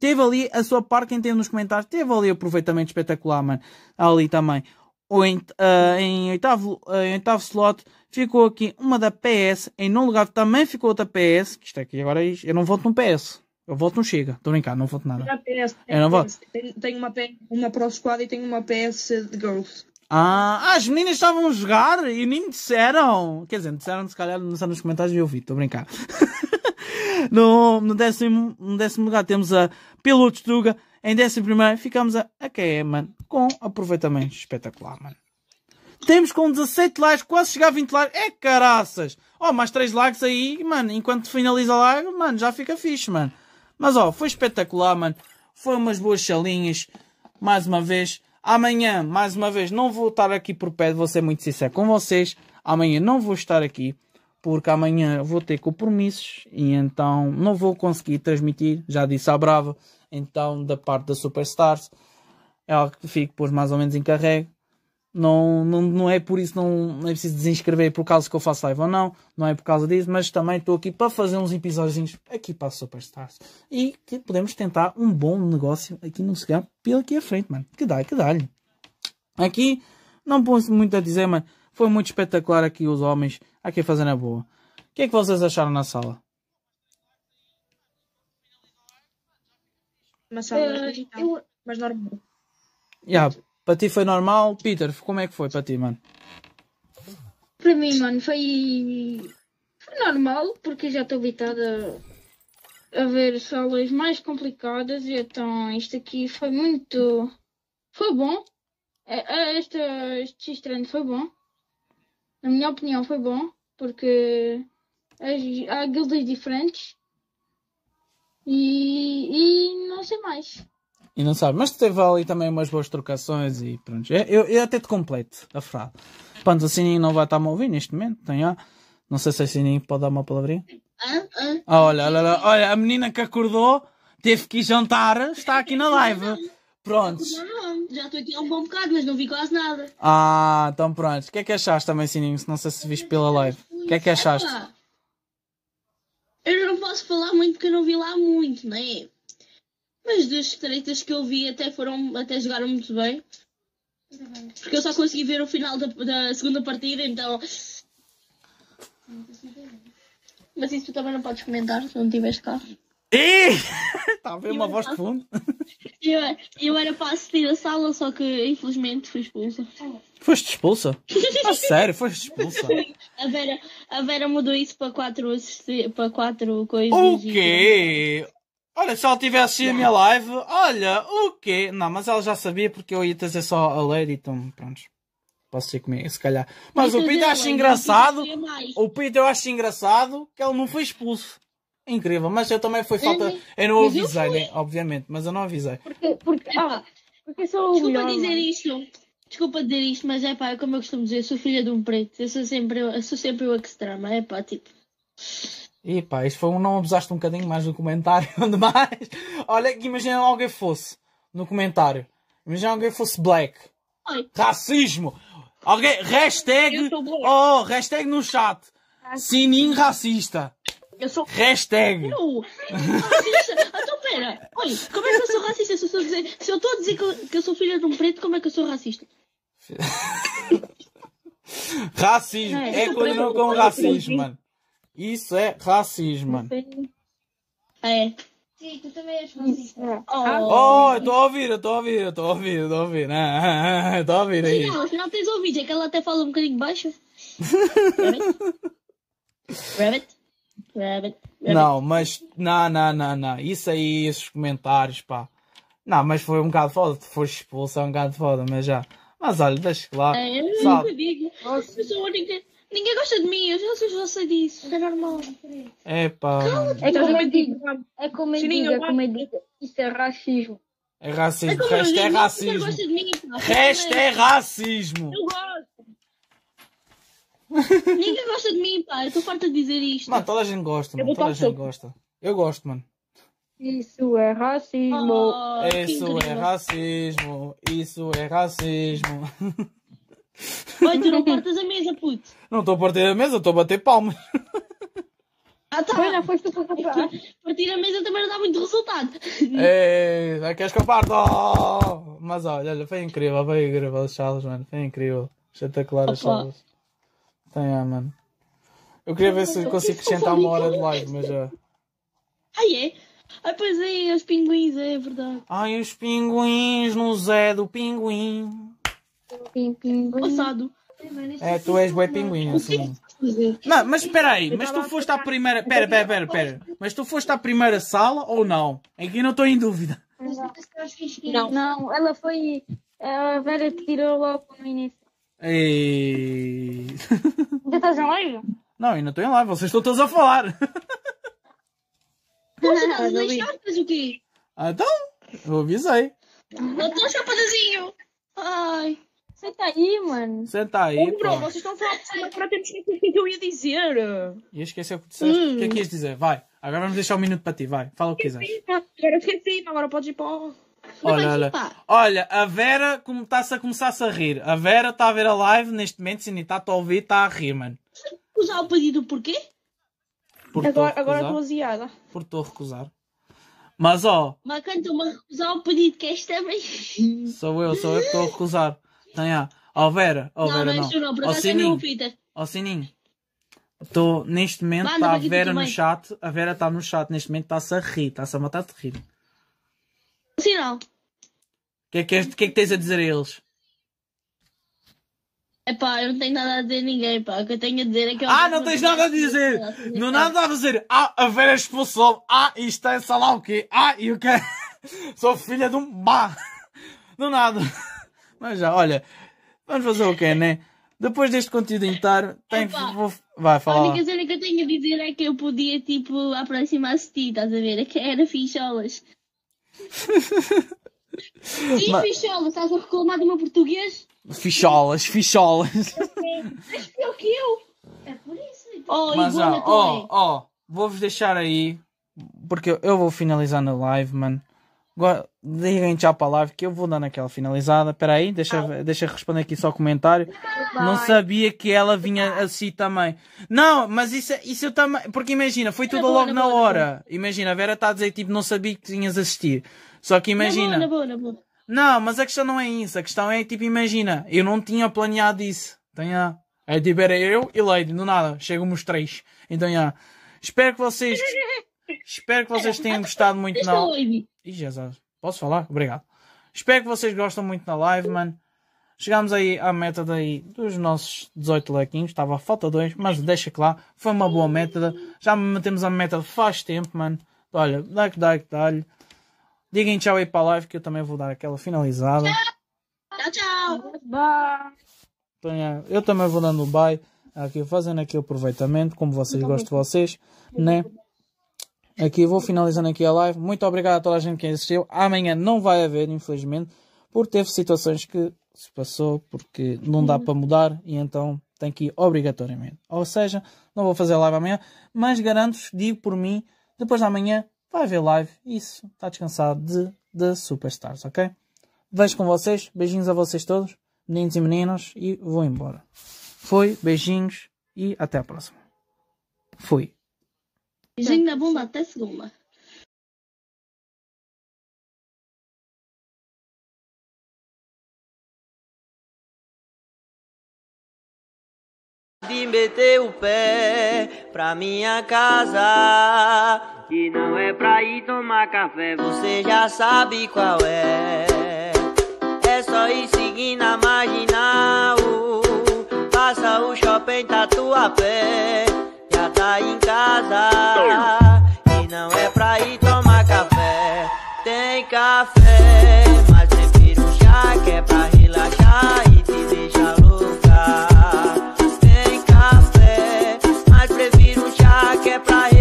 D: Teve ali a sua parte, quem tem nos comentários, teve ali aproveitamento espetacular, mano, ali também ou em, uh, em, oitavo, uh, em oitavo slot ficou aqui uma da PS. Em nono lugar também ficou outra PS. está aqui agora é eu não voto no PS. Eu voto no Chega. Estou brincando, não voto nada.
A: Tem PS, eu não voto. tenho uma, uma Pro Squad e tem uma PS de Girls.
D: Ah, as meninas estavam a jogar e nem me disseram. Quer dizer, disseram se calhar nos comentários e eu vi, estou a brincar. no, no, décimo, no décimo lugar temos a Pilotos Tuga em 11 ficamos a, a okay, mano. Com aproveitamento espetacular, mano. Temos com 17 likes, quase chegar a 20 likes. É caraças! Ó, oh, mais 3 likes aí, mano. Enquanto finaliza a live, mano, já fica fixe, mano. Mas ó, oh, foi espetacular, mano. Foi umas boas salinhas Mais uma vez. Amanhã, mais uma vez, não vou estar aqui por pé, vou ser muito sincero com vocês. Amanhã não vou estar aqui, porque amanhã vou ter compromissos e então não vou conseguir transmitir. Já disse à Brava. Então, da parte da Superstars, é algo que fico por mais ou menos encarrego. Não, não, não é por isso, não, não é preciso desinscrever por causa que eu faço live ou não, não é por causa disso, mas também estou aqui para fazer uns episódios aqui para a Superstars e que podemos tentar um bom negócio aqui no Segam pelo aqui à frente, mano. Que dá, que dá-lhe. Aqui, não posso muito a dizer, mas foi muito espetacular aqui os homens aqui a fazer na boa. O que é que vocês acharam na sala?
A: Uma sala uh, digital, eu... mas normal.
D: Yeah, para ti foi normal. Peter, como é que foi para ti, mano?
A: Para mim, mano, foi, foi normal, porque já estou habituada a ver salas mais complicadas, então isto aqui foi muito. Foi bom. Eh, eh, este, este estranho foi bom. Na minha opinião, foi bom, porque há guildas diferentes e, e não sei mais.
D: E não sabe, mas teve ali também umas boas trocações e pronto. Eu, eu até te completo a frase. Pronto, o Sininho não vai estar-me a ouvir neste momento, então Não sei se o Sininho pode dar uma palavrinha. Ah, ah, ah, olha, olha, olha, olha, a menina que acordou, teve que ir jantar, está aqui na live. Prontos.
A: Não, já estou aqui há um bom bocado, mas não vi quase nada.
D: Ah, então pronto. O que é que achaste também, Sininho? Não sei se viste pela live. O que é que achaste?
A: Eu não posso falar muito porque eu não vi lá muito, não é? Mas das estreitas que eu vi até foram, até jogaram muito bem. Porque eu só consegui ver o final da, da segunda partida, então. Mas isso tu também não podes comentar se não tiveste carro.
D: Ih! Está a ver uma voz de fundo?
A: Eu, eu era para assistir a sala, só que infelizmente fui expulsa.
D: Foste expulsa? A sério, foste expulsa?
A: A Vera, a Vera mudou isso para quatro, para quatro coisas. O
D: quê? E... Olha, se ela tivesse a minha live, olha, o quê? Não, mas ela já sabia porque eu ia trazer só a Lady, então pronto. Posso ser comigo, se calhar. Mas, mas o Peter acha engraçado. O Peter eu acho engraçado que ele não foi expulso. Incrível, mas eu também foi falta. Eu não avisei, né? obviamente, mas eu não avisei.
A: Porque, porque, ah, porque sou Desculpa melhor, dizer é? isto. Desculpa dizer isto, mas é pá, como eu costumo dizer, sou filha de um preto. Eu sou sempre, eu sou sempre o é pá, tipo.
D: E pá, isto foi um. Não abusaste um bocadinho mais do comentário onde mais Olha, imagina alguém fosse no comentário. Imagina alguém fosse black. Racismo! Alguém. Hashtag. Oh, hashtag no chat. Sininho racista. Eu sou. Hashtag! Eu! Racista! então pera! Oi, como é que eu sou racista
A: se eu estou a dizer. que eu, que eu sou filha de um preto, como é que eu sou racista?
D: racismo! É, é com racismo, mano. Isso é racismo, mano.
A: É. Sim, tu também és racista. É. Oh, oh ah. estou
D: a ouvir, estou a ouvir, estou a ouvir, estou a ouvir. Né? Estou a ouvir aí. Não,
A: afinal tens ouvido, é que ela até fala um bocadinho baixo. Rabbit? Rabbit?
D: Não, mas não, não, não, não. Isso aí, esses comentários, pá. Não, mas foi um bocado foda. Tu foste expulso, é um bocado foda, mas já. Mas olha, deixa lá. Claro. É, eu nunca
A: digo. ninguém, ninguém gosta de mim, eu já sei, já sei disso. É normal.
D: É pá. É como eu
A: digo, é como eu digo, é como eu digo. Isso é racismo.
D: É racismo. É Resto é racismo. Resto é racismo.
A: Eu gosto. Ninguém gosta de mim, pá. Eu estou farta de dizer isto. Mano,
D: toda a gente gosta, mano. Toda a gente gosta. Eu gosto, mano.
A: Isso é racismo. Oh, isso é
D: racismo. Isso é racismo.
A: Oi, tu não partas a mesa, puto.
D: Não estou a partir a mesa, estou a bater palmas.
A: Ah, tá. Olha, foste Partir a mesa também não dá muito resultado. Ei,
D: é, já é, é, queres que eu parto? Mas olha, olha, foi incrível, foi incrível, Charles, mano. Foi incrível. Espetacular, Charles. Tem, é, mano. Eu queria ver se consigo tipo, acrescentar uma hora de live, mas já.
A: ai é? Ah, pois é, os pinguins, é verdade.
D: Ai, os pinguins no Zé do Pinguim. pinguim. Passado. É, tu és bué pinguim, assim. Não, mas espera aí, mas tu foste à primeira. Pera, pera, pera, pera. Mas tu foste à primeira sala ou não? Aqui é não estou em dúvida.
A: Não. não, ela foi. A Vera tirou logo no início.
D: Ei.
A: Ainda estás em live?
D: Não, ainda estou em live. Vocês estão todos a falar. Poxa, não
A: Chapas, o quê?
D: Ah, então, eu avisei.
A: Eu estou chapadazinho. Ai... Senta tá aí, mano.
D: Senta tá aí. Ô, bro, vocês
A: estão falando para termos o que eu ia dizer.
D: Ia esquecer o que disseste. Hum. O que é que hum. ias dizer? Vai. Agora vamos deixar um minuto para ti. Vai. Fala o que quiseres.
A: Agora esqueci. Agora podes ir para o
D: olha, olha. olha, a Vera como está-se a começar-se a rir. A Vera está a ver a live neste momento, se nem está a ouvir, está a rir, mano.
A: Recusar o pedido porquê?
D: agora agora estou aziada. Por estou a recusar. Mas ó.
A: Mas canto-me a recusar o pedido que esta vez.
D: Sou eu, sou eu que estou a recusar. Tenha. Ó oh, Vera, ó oh, Vera. Não, não, não oh, Peter. Ó oh, Sininho. Estou neste momento, está a Vera no chat. A Vera está no chat neste momento, está-se a rir, está-se a matar de rir sinal. O que, é que, que, é que tens a dizer a eles?
A: É pá, eu não tenho nada a dizer a ninguém, pá. O que eu tenho a dizer é que eu. Ah, não tens nada a dizer! Não nada
D: a dizer! Ah, a Vera expulsou! Ah, isto é sei lá o quê! Ah, e o quê? É? Sou filha de um má! Não nada! Mas já, olha, vamos fazer o quê, né? Depois deste conteúdo inteiro, tem vou... Vai, falar. A única
A: cena que eu tenho a dizer é que eu podia, tipo, à próxima assistir, estás a ver? É que era ficholas. Sim, Mas... ficholas, estás a reclamar do meu português?
D: Ficholas, ficholas.
A: Mas pior que eu. É por isso. Oh, Mas, ó, ó,
D: ó, vou-vos deixar aí. Porque eu vou finalizar na live, mano. Liguem para a palavra que eu vou dar naquela finalizada. Espera aí, deixa, ah. deixa responder aqui só o comentário. Bye. Não sabia que ela vinha assim também. Não, mas isso, é, isso eu também. Porque imagina, foi tudo na logo boa, na, na hora. imagina, a Vera está a dizer tipo, não sabia que tinhas assistir. Só que imagina. Na boa, na boa, Não, mas a questão não é isso. A questão é tipo, imagina, eu não tinha planeado isso. Então, já. É tipo, era eu e Lady, do nada. Chegam os três. Então, já. Espero que vocês. espero que vocês tenham gostado muito. Não. Jesus. Posso falar? Obrigado. Espero que vocês gostem muito da live, mano. Chegámos aí à meta daí dos nossos 18 lequinhos. Estava a falta 2, mas deixa que lá. Foi uma boa meta. Já metemos a meta faz tempo, mano. Olha, dá que dá que dá-lhe. Diguem tchau aí para a live que eu também vou dar aquela finalizada.
A: Tchau, tchau. Bye.
D: Então, é, eu também vou dando bye aqui, fazendo aqui o aproveitamento, como vocês gostam de vocês, né? Aqui vou finalizando aqui a live. Muito obrigado a toda a gente que assistiu. Amanhã não vai haver, infelizmente, porque teve situações que se passou, porque não dá para mudar e então tem que ir obrigatoriamente. Ou seja, não vou fazer live amanhã, mas garanto-vos, digo por mim, depois da manhã vai haver live. Isso, está descansado de, de Superstars, ok? Vejo com vocês, beijinhos a vocês todos, meninos e meninas, e vou embora. Foi, beijinhos e até a próxima. Fui
B: na bomba até segunda. De meter o pé pra minha casa. E não é pra ir tomar café, você já sabe qual é. É só ir seguindo a marginal. Passa o shopping, tá tua pé tá em casa E não é pra ir tomar café Tem café, mas prefiro chá Que é pra relaxar e te deixar louca Tem café, mas prefiro chá Que é pra relaxar